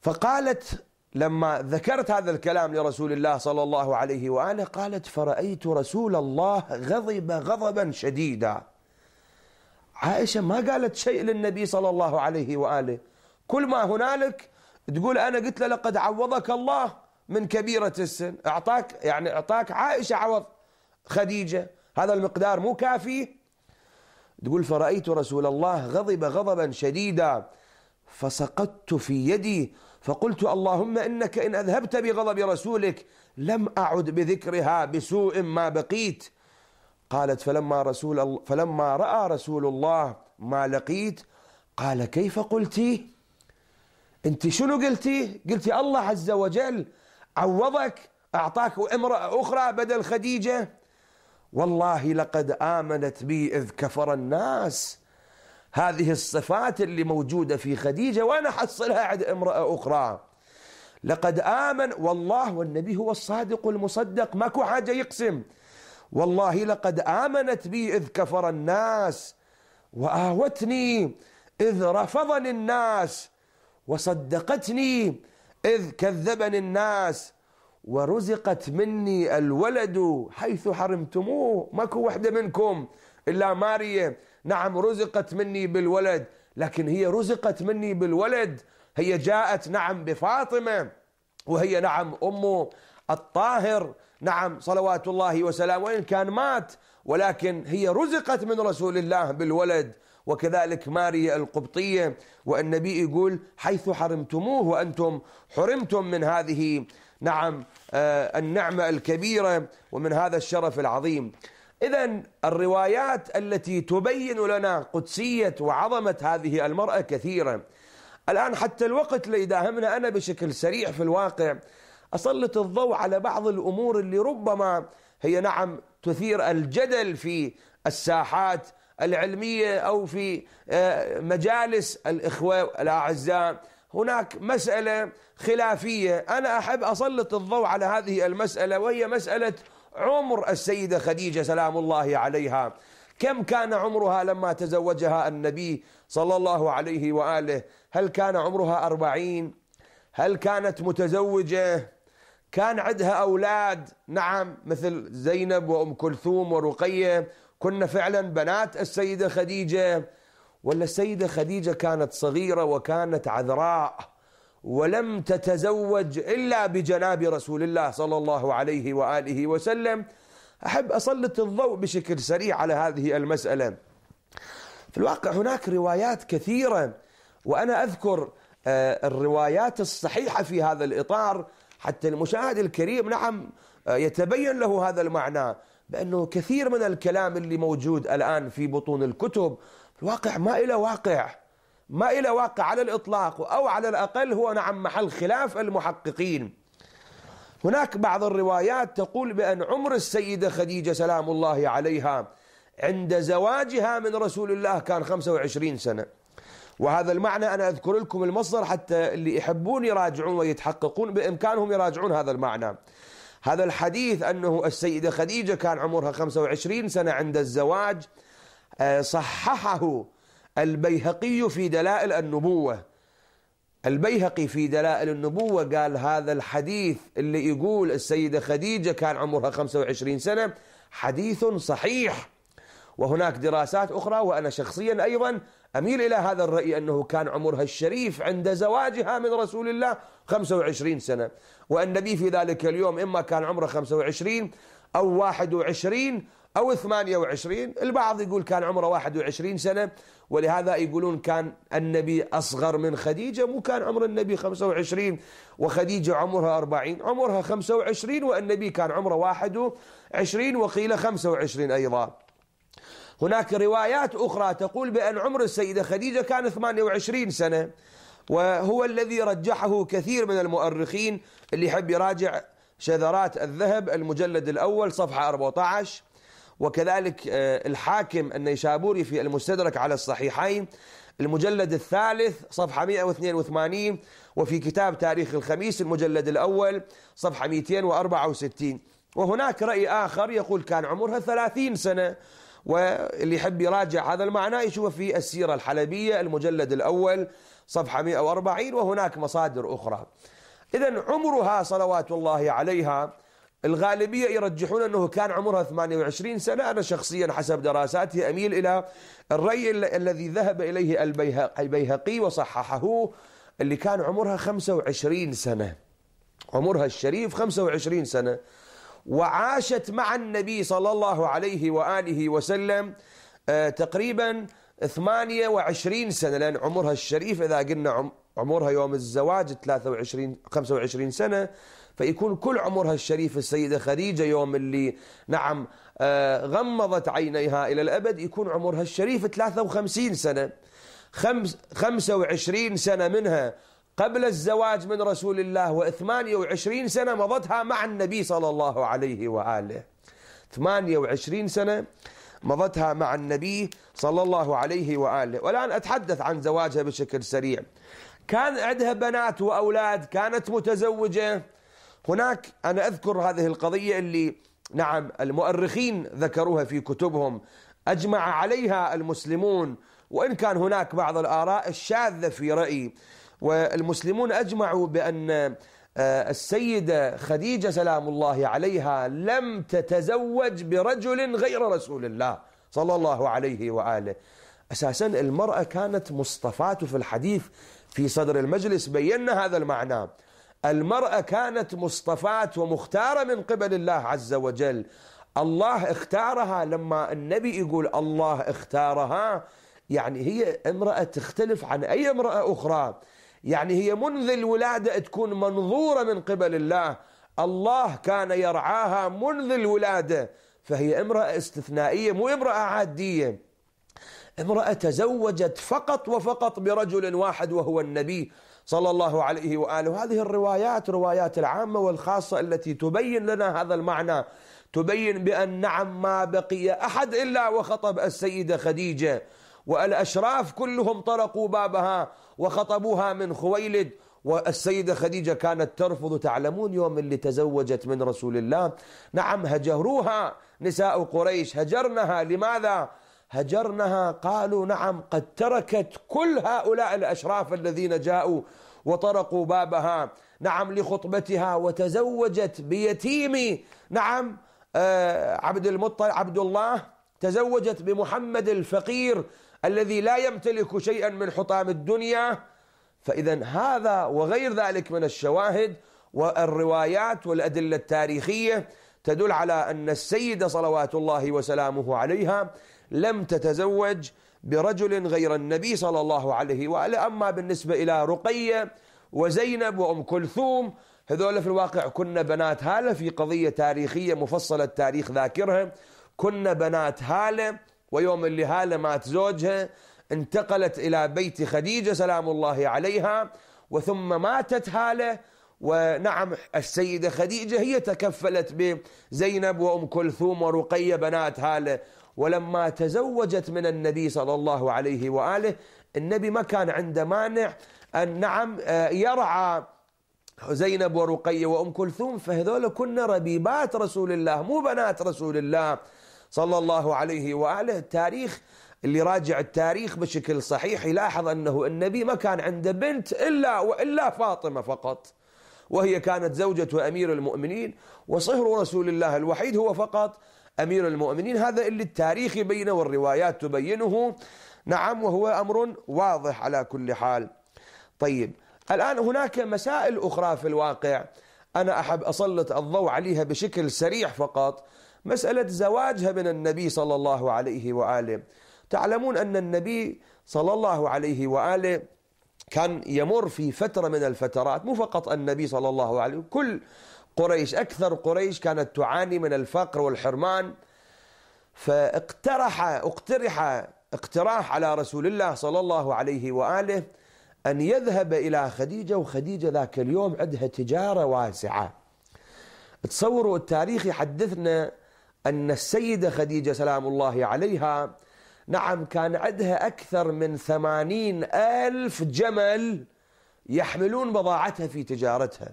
A: فقالت لما ذكرت هذا الكلام لرسول الله صلى الله عليه وآله قالت فرأيت رسول الله غضب غضبا شديدا عائشة ما قالت شيء للنبي صلى الله عليه وآله كل ما هنالك تقول أنا قلت له لقد عوضك الله من كبيرة السن أعطاك يعني أعطاك عائشة عوض خديجة هذا المقدار مو كافي تقول فرأيت رسول الله غضب غضبا شديدا فسقطت في يدي فقلت اللهم إنك إن أذهبت بغضب رسولك لم أعد بذكرها بسوء ما بقيت قالت فلما رسول فلما رأى رسول الله ما لقيت قال كيف قلتي أنت شنو قلتي قلتي الله عز وجل عوضك أعطاك امرأة أخرى بدل خديجة والله لقد آمنت بي إذ كفر الناس هذه الصفات اللي موجودة في خديجة وأنا أحصلها عند امرأة أخرى لقد آمن والله والنبي هو الصادق المصدق ماكو حاجة يقسم والله لقد آمنت بي إذ كفر الناس وآوتني إذ رفضني الناس وصدقتني إذ كذبني الناس ورزقت مني الولد حيث حرمتموه ماكو وحدة منكم إلا ماريا نعم رزقت مني بالولد لكن هي رزقت مني بالولد هي جاءت نعم بفاطمة وهي نعم أم الطاهر نعم صلوات الله وسلامه وإن كان مات ولكن هي رزقت من رسول الله بالولد وكذلك ماريا القبطية والنبي يقول حيث حرمتموه وأنتم حرمتم من هذه نعم آه، النعمة الكبيرة ومن هذا الشرف العظيم إذا الروايات التي تبين لنا قدسية وعظمة هذه المرأة كثيرة الآن حتى الوقت اللي يداهمنا أنا بشكل سريع في الواقع أسلط الضوء على بعض الأمور اللي ربما هي نعم تثير الجدل في الساحات العلمية أو في آه، مجالس الإخوة الأعزاء هناك مسألة خلافية أنا أحب أسلط الضوء على هذه المسألة وهي مسألة عمر السيدة خديجة سلام الله عليها كم كان عمرها لما تزوجها النبي صلى الله عليه وآله هل كان عمرها أربعين هل كانت متزوجة كان عندها أولاد نعم مثل زينب وأم كلثوم ورقية كنا فعلا بنات السيدة خديجة ولا السيدة خديجة كانت صغيرة وكانت عذراء ولم تتزوج إلا بجناب رسول الله صلى الله عليه وآله وسلم أحب أسلط الضوء بشكل سريع على هذه المسألة في الواقع هناك روايات كثيرة وأنا أذكر آه، الروايات الصحيحة في هذا الإطار حتى المشاهد الكريم نعم آه، يتبين له هذا المعنى بأنه كثير من الكلام اللي موجود الآن في بطون الكتب في الواقع ما إلى واقع ما إلى واقع على الإطلاق أو على الأقل هو نعم محل خلاف المحققين هناك بعض الروايات تقول بأن عمر السيدة خديجة سلام الله عليها عند زواجها من رسول الله كان 25 سنة وهذا المعنى أنا أذكر لكم المصدر حتى اللي يحبون يراجعون ويتحققون بإمكانهم يراجعون هذا المعنى هذا الحديث أنه السيدة خديجة كان عمرها 25 سنة عند الزواج آه، صححه البيهقي في دلائل النبوة البيهقي في دلائل النبوة قال هذا الحديث اللي يقول السيدة خديجة كان عمرها 25 سنة حديث صحيح وهناك دراسات أخرى وأنا شخصيا أيضا أميل إلى هذا الرأي أنه كان عمرها الشريف عند زواجها من رسول الله 25 سنة والنبي في ذلك اليوم إما كان عمره 25 أو 21 أو 28 البعض يقول كان عمره 21 سنة ولهذا يقولون كان النبي أصغر من خديجة مو كان عمر النبي 25 وخديجة عمرها 40 عمرها 25 والنبي كان عمره 21 وقيل 25 أيضا هناك روايات أخرى تقول بأن عمر السيدة خديجة كان 28 سنة وهو الذي رجحه كثير من المؤرخين اللي يحب يراجع شذرات الذهب المجلد الأول صفحة 14 وكذلك آه، الحاكم النيشابوري في المستدرك على الصحيحين المجلد الثالث صفحة 182 وفي كتاب تاريخ الخميس المجلد الأول صفحة 264 وهناك رأي آخر يقول كان عمرها 30 سنة واللي يحب يراجع هذا المعنى يشوفه في السيرة الحلبية المجلد الأول صفحة 140 وهناك مصادر أخرى إذا عمرها صلوات الله عليها الغالبية يرجحون أنه كان عمرها 28 سنة أنا شخصيا حسب دراساتي أميل إلى الري الذي ذهب إليه البيهقي وصححه اللي كان عمرها 25 سنة عمرها الشريف 25 سنة وعاشت مع النبي صلى الله عليه وآله وسلم آه، تقريبا 28 سنة لأن عمرها الشريف إذا قلنا عمرها يوم الزواج 23 25 سنة فيكون كل عمرها الشريف السيدة خديجة يوم اللي نعم آه، غمضت عينيها إلى الأبد يكون عمرها الشريف 53 سنة 25 سنة منها قبل الزواج من رسول الله و28 سنة مضتها مع النبي صلى الله عليه وآله 28 سنة مضتها مع النبي صلى الله عليه وآله والآن أتحدث عن زواجها بشكل سريع كان عندها بنات وأولاد كانت متزوجة هناك أنا أذكر هذه القضية اللي نعم المؤرخين ذكروها في كتبهم أجمع عليها المسلمون وإن كان هناك بعض الآراء الشاذة في رأيي والمسلمون أجمعوا بأن آه، السيدة خديجة سلام الله عليها لم تتزوج برجل غير رسول الله صلى الله عليه وآله أساسا المرأة كانت مصطفاة في الحديث في صدر المجلس بينا هذا المعنى المرأة كانت مصطفاة ومختارة من قبل الله عز وجل الله اختارها لما النبي يقول الله اختارها يعني هي امرأة تختلف عن أي امرأة أخرى يعني هي منذ الولادة تكون منظورة من قبل الله الله كان يرعاها منذ الولادة فهي امرأة استثنائية مو امرأة عادية امرأة تزوجت فقط وفقط برجل واحد وهو النبي صلى الله عليه وآله هذه الروايات روايات العامة والخاصة التي تبين لنا هذا المعنى تبين بأن نعم ما بقي أحد إلا وخطب السيدة خديجة والأشراف كلهم طرقوا بابها وخطبوها من خويلد والسيدة خديجة كانت ترفض تعلمون يوم اللي تزوجت من رسول الله نعم هجروها نساء قريش هجرنها لماذا؟ هجرنها قالوا نعم قد تركت كل هؤلاء الأشراف الذين جاءوا وطرقوا بابها نعم لخطبتها وتزوجت بيتيم نعم آه، عبد المطلب عبد الله تزوجت بمحمد الفقير الذي لا يمتلك شيئا من حطام الدنيا فإذا هذا وغير ذلك من الشواهد والروايات والأدلة التاريخية تدل على أن السيدة صلوات الله وسلامه عليها لم تتزوج برجل غير النبي صلى الله عليه وآله أما بالنسبة إلى رقية وزينب وأم كلثوم هذول في الواقع كنا بنات هالة في قضية تاريخية مفصلة التاريخ ذاكرها كنا بنات هالة ويوم اللي هالة مات زوجها انتقلت إلى بيت خديجة سلام الله عليها وثم ماتت هالة ونعم السيدة خديجة هي تكفلت بزينب وأم كلثوم ورقية بنات هالة ولما تزوجت من النبي صلى الله عليه وآله النبي ما كان عنده مانع أن نعم آه، يرعى زينب ورقية وأم كلثوم فهذول كنا ربيبات رسول الله مو بنات رسول الله صلى الله عليه وآله التاريخ اللي راجع التاريخ بشكل صحيح يلاحظ أنه النبي ما كان عنده بنت إلا وإلا فاطمة فقط وهي كانت زوجة أمير المؤمنين وصهر رسول الله الوحيد هو فقط أمير المؤمنين هذا اللي التاريخ يبينه والروايات تبينه نعم وهو أمر واضح على كل حال طيب الآن هناك مسائل أخرى في الواقع أنا أحب أسلط الضوء عليها بشكل سريع فقط مسألة زواجها من النبي صلى الله عليه وآله تعلمون أن النبي صلى الله عليه وآله كان يمر في فترة من الفترات مو فقط النبي صلى الله عليه وآله كل قريش أكثر قريش كانت تعاني من الفقر والحرمان فاقترح اقترح اقتراح على رسول الله صلى الله عليه وآله أن يذهب إلى خديجة وخديجة ذاك اليوم عندها تجارة واسعة تصوروا التاريخ يحدثنا أن السيدة خديجة سلام الله عليها نعم كان عندها أكثر من ثمانين ألف جمل يحملون بضاعتها في تجارتها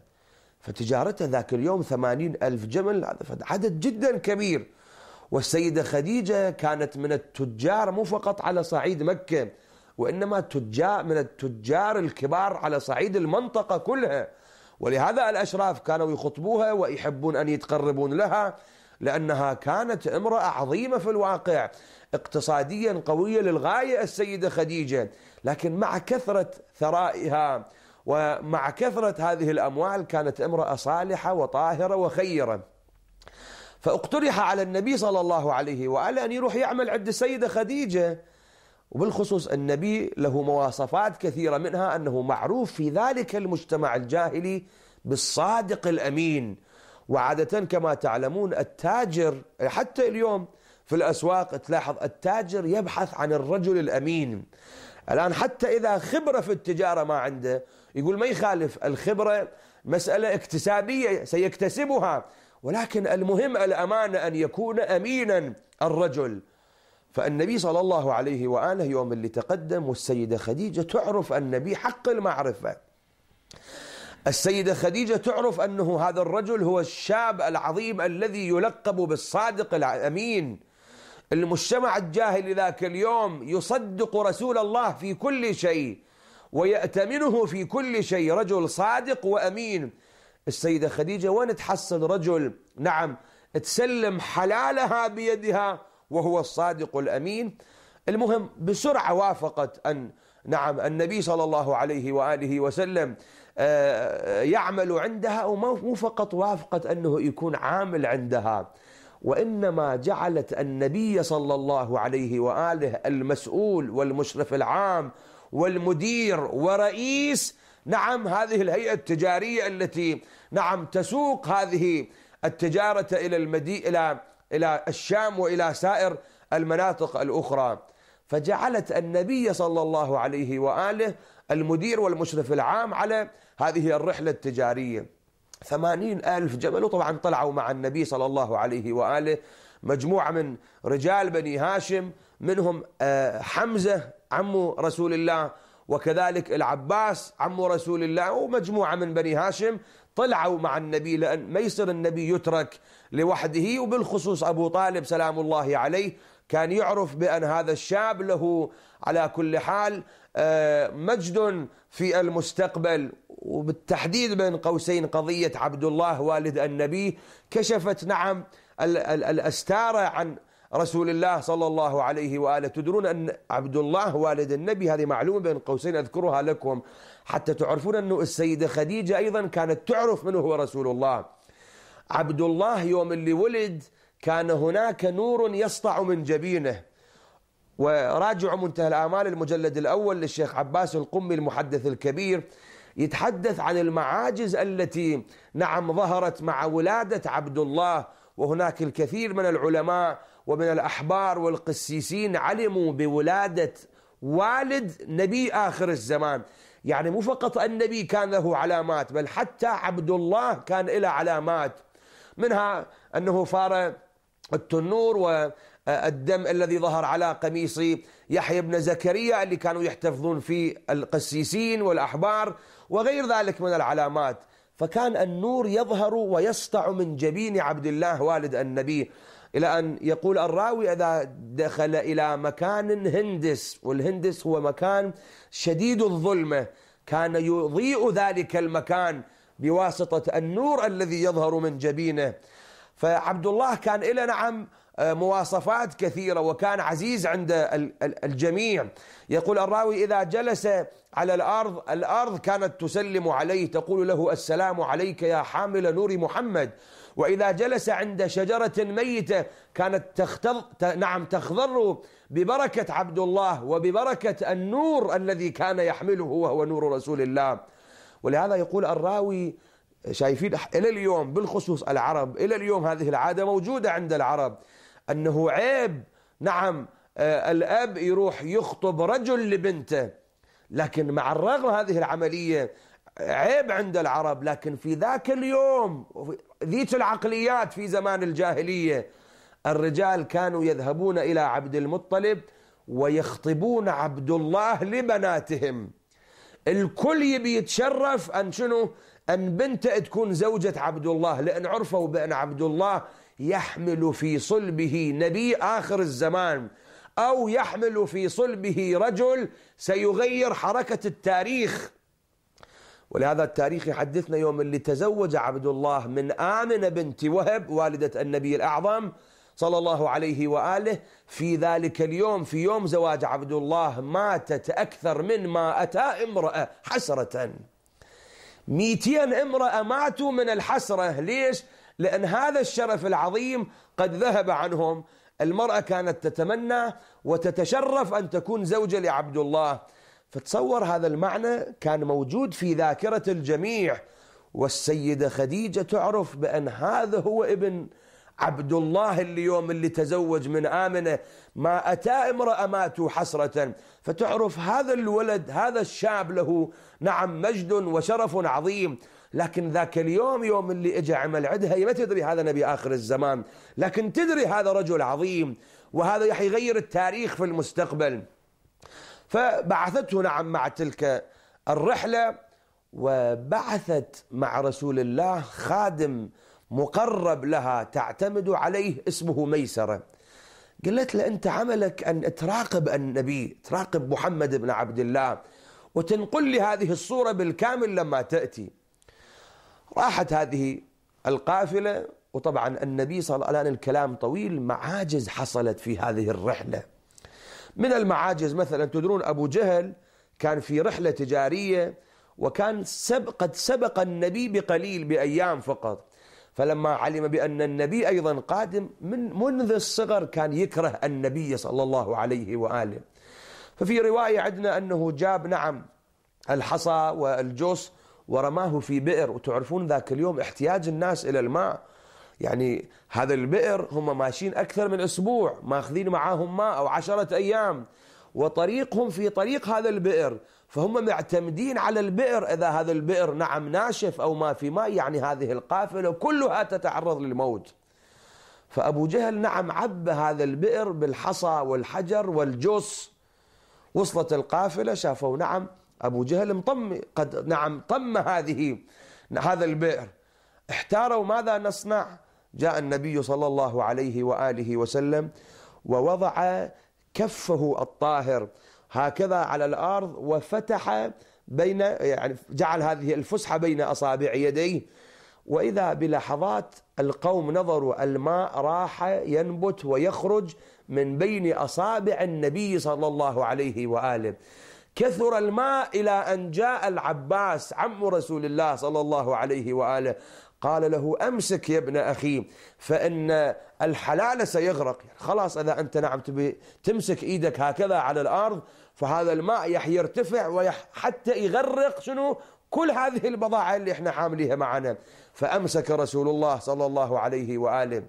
A: فتجارتها ذاك اليوم ثمانين ألف جمل هذا عدد جدا كبير والسيدة خديجة كانت من التجار مو فقط على صعيد مكة وإنما تجار من التجار الكبار على صعيد المنطقة كلها ولهذا الأشراف كانوا يخطبوها ويحبون أن يتقربون لها لأنها كانت امرأة عظيمة في الواقع اقتصاديا قوية للغاية السيدة خديجة لكن مع كثرة ثرائها ومع كثرة هذه الأموال كانت امرأة صالحة وطاهرة وخيرة فاقترح على النبي صلى الله عليه وآله أن يروح يعمل عند السيدة خديجة وبالخصوص النبي له مواصفات كثيرة منها أنه معروف في ذلك المجتمع الجاهلي بالصادق الأمين وعادة كما تعلمون التاجر حتى اليوم في الأسواق تلاحظ التاجر يبحث عن الرجل الأمين الآن حتى إذا خبرة في التجارة ما عنده يقول ما يخالف الخبرة مسألة اكتسابية سيكتسبها ولكن المهم الأمانة أن يكون أمينا الرجل فالنبي صلى الله عليه وآله يوم اللي تقدم والسيدة خديجة تعرف النبي حق المعرفة السيدة خديجة تعرف أنه هذا الرجل هو الشاب العظيم الذي يلقب بالصادق الأمين المجتمع الجاهلي ذاك اليوم يصدق رسول الله في كل شيء ويأتمنه في كل شيء رجل صادق وأمين السيدة خديجة وين تحصل رجل نعم تسلم حلالها بيدها وهو الصادق الأمين المهم بسرعة وافقت أن نعم النبي صلى الله عليه وآله وسلم يعمل عندها ومو فقط وافقت أنه يكون عامل عندها وإنما جعلت النبي صلى الله عليه وآله المسؤول والمشرف العام والمدير ورئيس نعم هذه الهيئة التجارية التي نعم تسوق هذه التجارة إلى المدي إلى إلى الشام وإلى سائر المناطق الأخرى فجعلت النبي صلى الله عليه وآله المدير والمشرف العام على هذه الرحلة التجارية ثمانين ألف جمل وطبعا طلعوا مع النبي صلى الله عليه وآله مجموعة من رجال بني هاشم منهم آه، حمزة عم رسول الله وكذلك العباس عم رسول الله ومجموعة من بني هاشم طلعوا مع النبي لأن ما يصير النبي يترك لوحده وبالخصوص أبو طالب سلام الله عليه كان يعرف بأن هذا الشاب له على كل حال آه، مجد في المستقبل وبالتحديد بين قوسين قضية عبد الله والد النبي كشفت نعم الأستارة عن رسول الله صلى الله عليه وآله تدرون أن عبد الله والد النبي هذه معلومة بين قوسين أذكرها لكم حتى تعرفون أن السيدة خديجة أيضا كانت تعرف من هو رسول الله عبد الله يوم اللي ولد كان هناك نور يسطع من جبينه وراجعوا منتهى الآمال المجلد الأول للشيخ عباس القمي المحدث الكبير يتحدث عن المعاجز التي نعم ظهرت مع ولادة عبد الله وهناك الكثير من العلماء ومن الأحبار والقسيسين علموا بولادة والد نبي آخر الزمان يعني مو فقط النبي كان له علامات بل حتى عبد الله كان له علامات منها أنه فار التنور والدم الذي ظهر على قميص يحيى بن زكريا اللي كانوا يحتفظون فيه القسيسين والأحبار وغير ذلك من العلامات فكان النور يظهر ويسطع من جبين عبد الله والد النبي إلى أن يقول الراوي إذا دخل إلى مكان هندس والهندس هو مكان شديد الظلمة كان يضيء ذلك المكان بواسطة النور الذي يظهر من جبينه فعبد الله كان إلى نعم آه، مواصفات كثيرة وكان عزيز عند الجميع يقول الراوي إذا جلس على الأرض الأرض كانت تسلم عليه تقول له السلام عليك يا حامل نور محمد وإذا جلس عند شجرة ميتة كانت تختض نعم تخضر ببركة عبد الله وببركة النور الذي كان يحمله وهو نور رسول الله ولهذا يقول الراوي شايفين الى اليوم بالخصوص العرب الى اليوم هذه العاده موجوده عند العرب انه عيب نعم آه، الاب يروح يخطب رجل لبنته لكن مع الرغم هذه العمليه عيب عند العرب لكن في ذاك اليوم ذيك العقليات في زمان الجاهليه الرجال كانوا يذهبون الى عبد المطلب ويخطبون عبد الله لبناتهم الكل يبي يتشرف ان شنو أن بنت تكون زوجة عبد الله لأن عرفوا بأن عبد الله يحمل في صلبه نبي آخر الزمان أو يحمل في صلبه رجل سيغير حركة التاريخ ولهذا التاريخ يحدثنا يوم اللي تزوج عبد الله من آمنة بنت وهب والدة النبي الأعظم صلى الله عليه وآله في ذلك اليوم في يوم زواج عبد الله ماتت أكثر من ما أتى امرأة حسرة 200 امرأة ماتوا من الحسرة ليش؟ لأن هذا الشرف العظيم قد ذهب عنهم المرأة كانت تتمنى وتتشرف أن تكون زوجة لعبد الله فتصور هذا المعنى كان موجود في ذاكرة الجميع والسيدة خديجة تعرف بأن هذا هو ابن عبد الله اليوم اللي تزوج من آمنة ما أتى امرأة ماتوا حسرة فتعرف هذا الولد هذا الشاب له نعم مجد وشرف عظيم لكن ذاك اليوم يوم اللي اجى عمل عدها ما تدري هذا نبي آخر الزمان لكن تدري هذا رجل عظيم وهذا يغير التاريخ في المستقبل فبعثته نعم مع تلك الرحلة وبعثت مع رسول الله خادم مقرب لها تعتمد عليه اسمه ميسرة قالت له أنت عملك أن تراقب النبي تراقب محمد بن عبد الله وتنقل لي هذه الصورة بالكامل لما تأتي راحت هذه القافلة وطبعا النبي صلى الله عليه وسلم الكلام طويل معاجز حصلت في هذه الرحلة من المعاجز مثلا تدرون أبو جهل كان في رحلة تجارية وكان سبق قد سبق النبي بقليل بأيام فقط فلما علم بأن النبي أيضا قادم من منذ الصغر كان يكره النبي صلى الله عليه وآله ففي رواية عندنا أنه جاب نعم الحصى والجوس ورماه في بئر وتعرفون ذاك اليوم احتياج الناس إلى الماء يعني هذا البئر هم ماشيين أكثر من أسبوع ماخذين معاهم ماء أو عشرة أيام وطريقهم في طريق هذا البئر فهم معتمدين على البئر إذا هذا البئر نعم ناشف أو ما في ماء يعني هذه القافلة كلها تتعرض للموت فأبو جهل نعم عب هذا البئر بالحصى والحجر والجص وصلت القافلة شافوا نعم أبو جهل مطم قد نعم طم هذه هذا البئر احتاروا ماذا نصنع جاء النبي صلى الله عليه وآله وسلم ووضع كفه الطاهر هكذا على الارض وفتح بين يعني جعل هذه الفسحه بين اصابع يديه واذا بلحظات القوم نظروا الماء راح ينبت ويخرج من بين اصابع النبي صلى الله عليه واله كثر الماء الى ان جاء العباس عم رسول الله صلى الله عليه واله قال له امسك يا ابن اخي فان الحلال سيغرق يعني خلاص اذا انت نعم تبي تمسك ايدك هكذا على الارض فهذا الماء يرتفع وحتى حتى يغرق شنو كل هذه البضاعة اللي احنا حامليها معنا فأمسك رسول الله صلى الله عليه وآله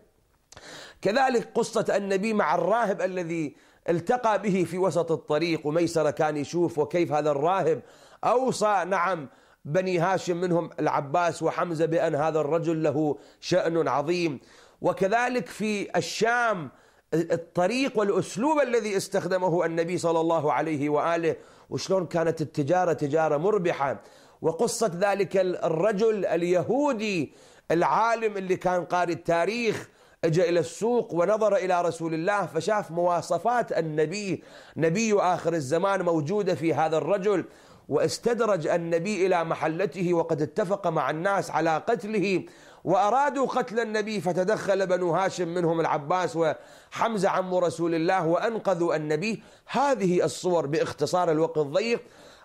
A: كذلك قصة النبي مع الراهب الذي التقى به في وسط الطريق وميسرة كان يشوف وكيف هذا الراهب أوصى نعم بني هاشم منهم العباس وحمزة بأن هذا الرجل له شأن عظيم وكذلك في الشام الطريق والأسلوب الذي استخدمه النبي صلى الله عليه وآله وشلون كانت التجارة تجارة مربحة وقصة ذلك الرجل اليهودي العالم اللي كان قاري التاريخ اجى الى السوق ونظر الى رسول الله فشاف مواصفات النبي نبي اخر الزمان موجوده في هذا الرجل واستدرج النبي الى محلته وقد اتفق مع الناس على قتله وأرادوا قتل النبي فتدخل بنو هاشم منهم العباس وحمزة عم رسول الله وأنقذوا النبي هذه الصور باختصار الوقت الضيق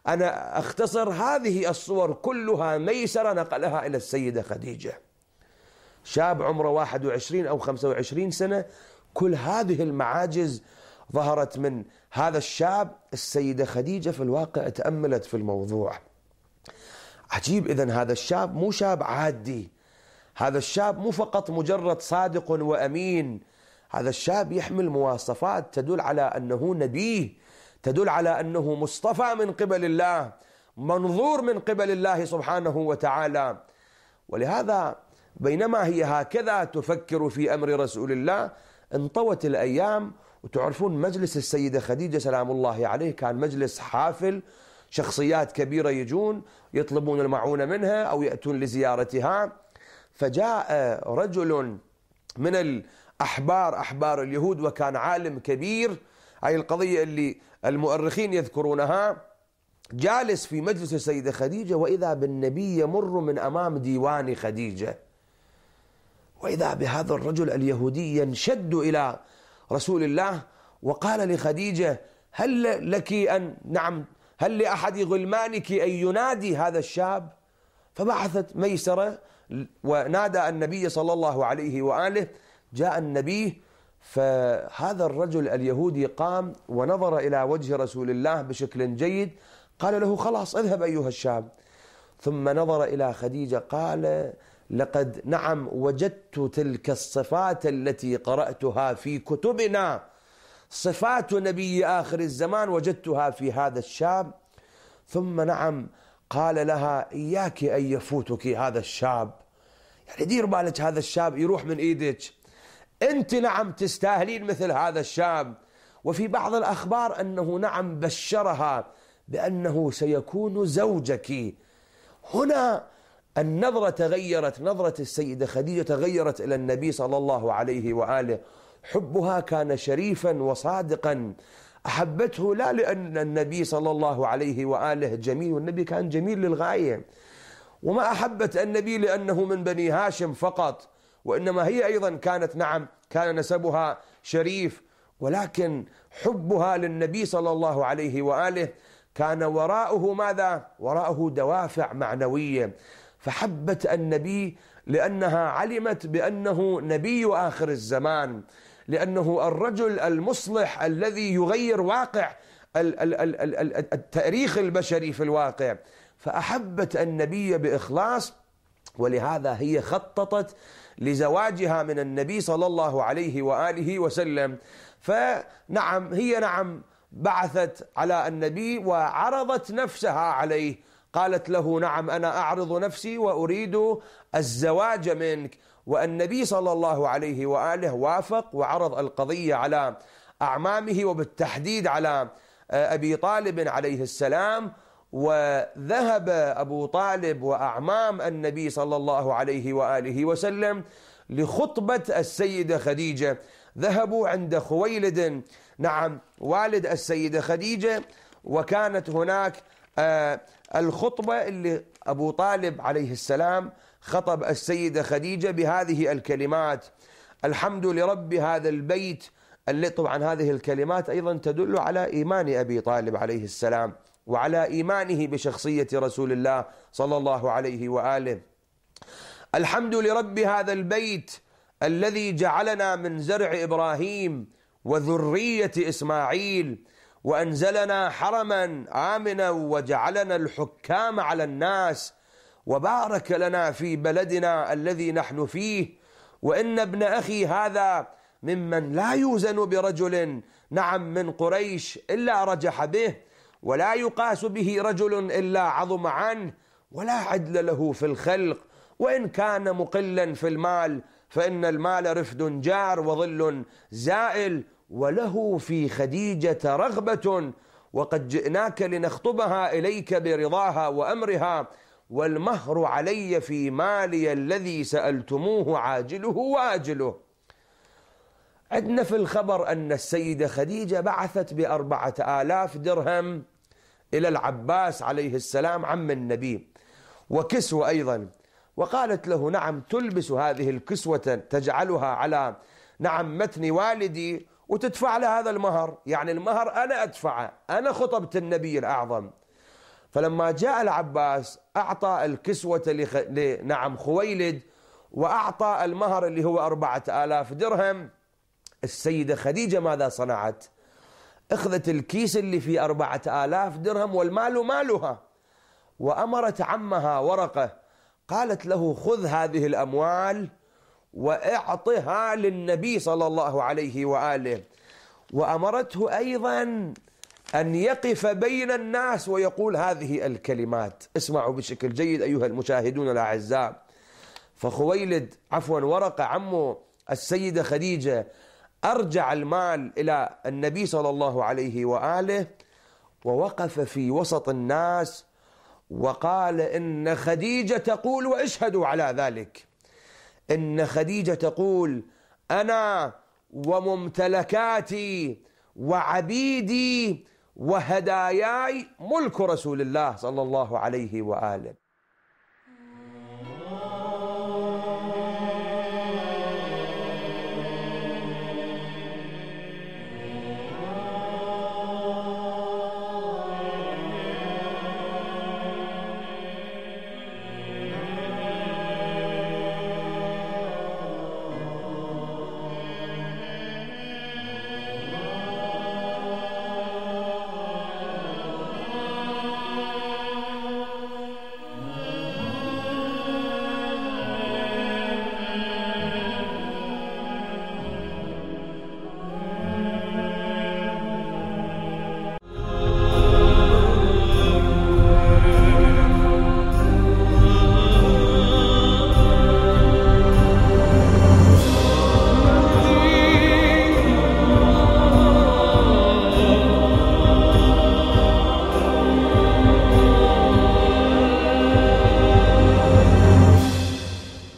A: أنا أختصر هذه الصور كلها ميسرة نقلها إلى السيدة خديجة شاب عمره 21 أو 25 سنة كل هذه المعاجز ظهرت من هذا الشاب السيدة خديجة في الواقع تأملت في الموضوع عجيب إذا هذا الشاب مو شاب عادي هذا الشاب مو فقط مجرد صادق وامين هذا الشاب يحمل مواصفات تدل على انه نبيه تدل على انه مصطفى من قبل الله منظور من قبل الله سبحانه وتعالى ولهذا بينما هي هكذا تفكر في امر رسول الله انطوت الايام وتعرفون مجلس السيده خديجه سلام الله عليه كان مجلس حافل شخصيات كبيره يجون يطلبون المعونه منها او ياتون لزيارتها فجاء آه، رجل من الأحبار أحبار اليهود وكان عالم كبير أي القضية اللي المؤرخين يذكرونها جالس في مجلس السيدة خديجة وإذا بالنبي يمر من أمام ديوان خديجة وإذا بهذا الرجل اليهودي ينشد إلى رسول الله وقال لخديجة هل لك أن نعم هل لأحد غلمانك أن ينادي هذا الشاب فبعثت ميسرة ونادى النبي صلى الله عليه وآله جاء النبي فهذا الرجل اليهودي قام ونظر إلى وجه رسول الله بشكل جيد قال له خلاص اذهب أيها الشاب ثم نظر إلى خديجة قال لقد نعم وجدت تلك الصفات التي قرأتها في كتبنا صفات نبي آخر الزمان وجدتها في هذا الشاب ثم نعم قال لها إياك أن يفوتك هذا الشاب يعني دير بالك هذا الشاب يروح من إيدك أنت نعم تستاهلين مثل هذا الشاب وفي بعض الأخبار أنه نعم بشرها بأنه سيكون زوجك هنا النظرة تغيرت نظرة السيدة خديجة تغيرت إلى النبي صلى الله عليه وآله حبها كان شريفا وصادقا أحبته لا لأن النبي صلى الله عليه وآله جميل والنبي كان جميل للغاية وما أحبت النبي لأنه من بني هاشم فقط وإنما هي أيضا كانت نعم كان نسبها شريف ولكن حبها للنبي صلى الله عليه وآله كان وراءه ماذا؟ وراءه دوافع معنوية فحبت النبي لأنها علمت بأنه نبي آخر الزمان لأنه الرجل المصلح الذي يغير واقع التاريخ البشري في الواقع فأحبت النبي بإخلاص ولهذا هي خططت لزواجها من النبي صلى الله عليه وآله وسلم فنعم هي نعم بعثت على النبي وعرضت نفسها عليه قالت له نعم أنا أعرض نفسي وأريد الزواج منك والنبي صلى الله عليه وآله وافق وعرض القضية على أعمامه وبالتحديد على آه، أبي طالب عليه السلام وذهب أبو طالب وأعمام النبي صلى الله عليه وآله وسلم لخطبة السيدة خديجة ذهبوا عند خويلد نعم والد السيدة خديجة وكانت هناك آه، الخطبة اللي أبو طالب عليه السلام خطب السيدة خديجة بهذه الكلمات الحمد لرب هذا البيت اللي طبعا هذه الكلمات أيضا تدل على إيمان أبي طالب عليه السلام وعلى إيمانه بشخصية رسول الله صلى الله عليه وآله الحمد لرب هذا البيت الذي جعلنا من زرع إبراهيم وذرية إسماعيل وأنزلنا حرما آمنا وجعلنا الحكام على الناس وبارك لنا في بلدنا الذي نحن فيه وإن ابن أخي هذا ممن لا يوزن برجل نعم من قريش إلا رجح به ولا يقاس به رجل إلا عظم عنه ولا عدل له في الخلق وإن كان مقلا في المال فإن المال رفد جار وظل زائل وله في خديجة رغبة وقد جئناك لنخطبها إليك برضاها وأمرها والمهر علي في مالي الذي سألتموه عاجله وآجله عندنا في الخبر أن السيدة خديجة بعثت بأربعة آلاف درهم إلى العباس عليه السلام عم النبي وكسوة أيضا وقالت له نعم تلبس هذه الكسوة تجعلها على نعم متن والدي وتدفع له هذا المهر يعني المهر أنا أدفعه أنا خطبة النبي الأعظم فلما جاء العباس أعطى الكسوة لنعم خويلد وأعطى المهر اللي هو أربعة آلاف درهم السيدة خديجة ماذا صنعت أخذت الكيس اللي فيه أربعة آلاف درهم والمال مالها وأمرت عمها ورقة قالت له خذ هذه الأموال وأعطها للنبي صلى الله عليه وآله وأمرته أيضا أن يقف بين الناس ويقول هذه الكلمات اسمعوا بشكل جيد أيها المشاهدون الأعزاء فخويلد عفوا ورقة عمه السيدة خديجة أرجع المال إلى النبي صلى الله عليه وآله ووقف في وسط الناس وقال إن خديجة تقول واشهدوا على ذلك إن خديجة تقول أنا وممتلكاتي وعبيدي وهداياي ملك رسول الله صلى الله عليه وآله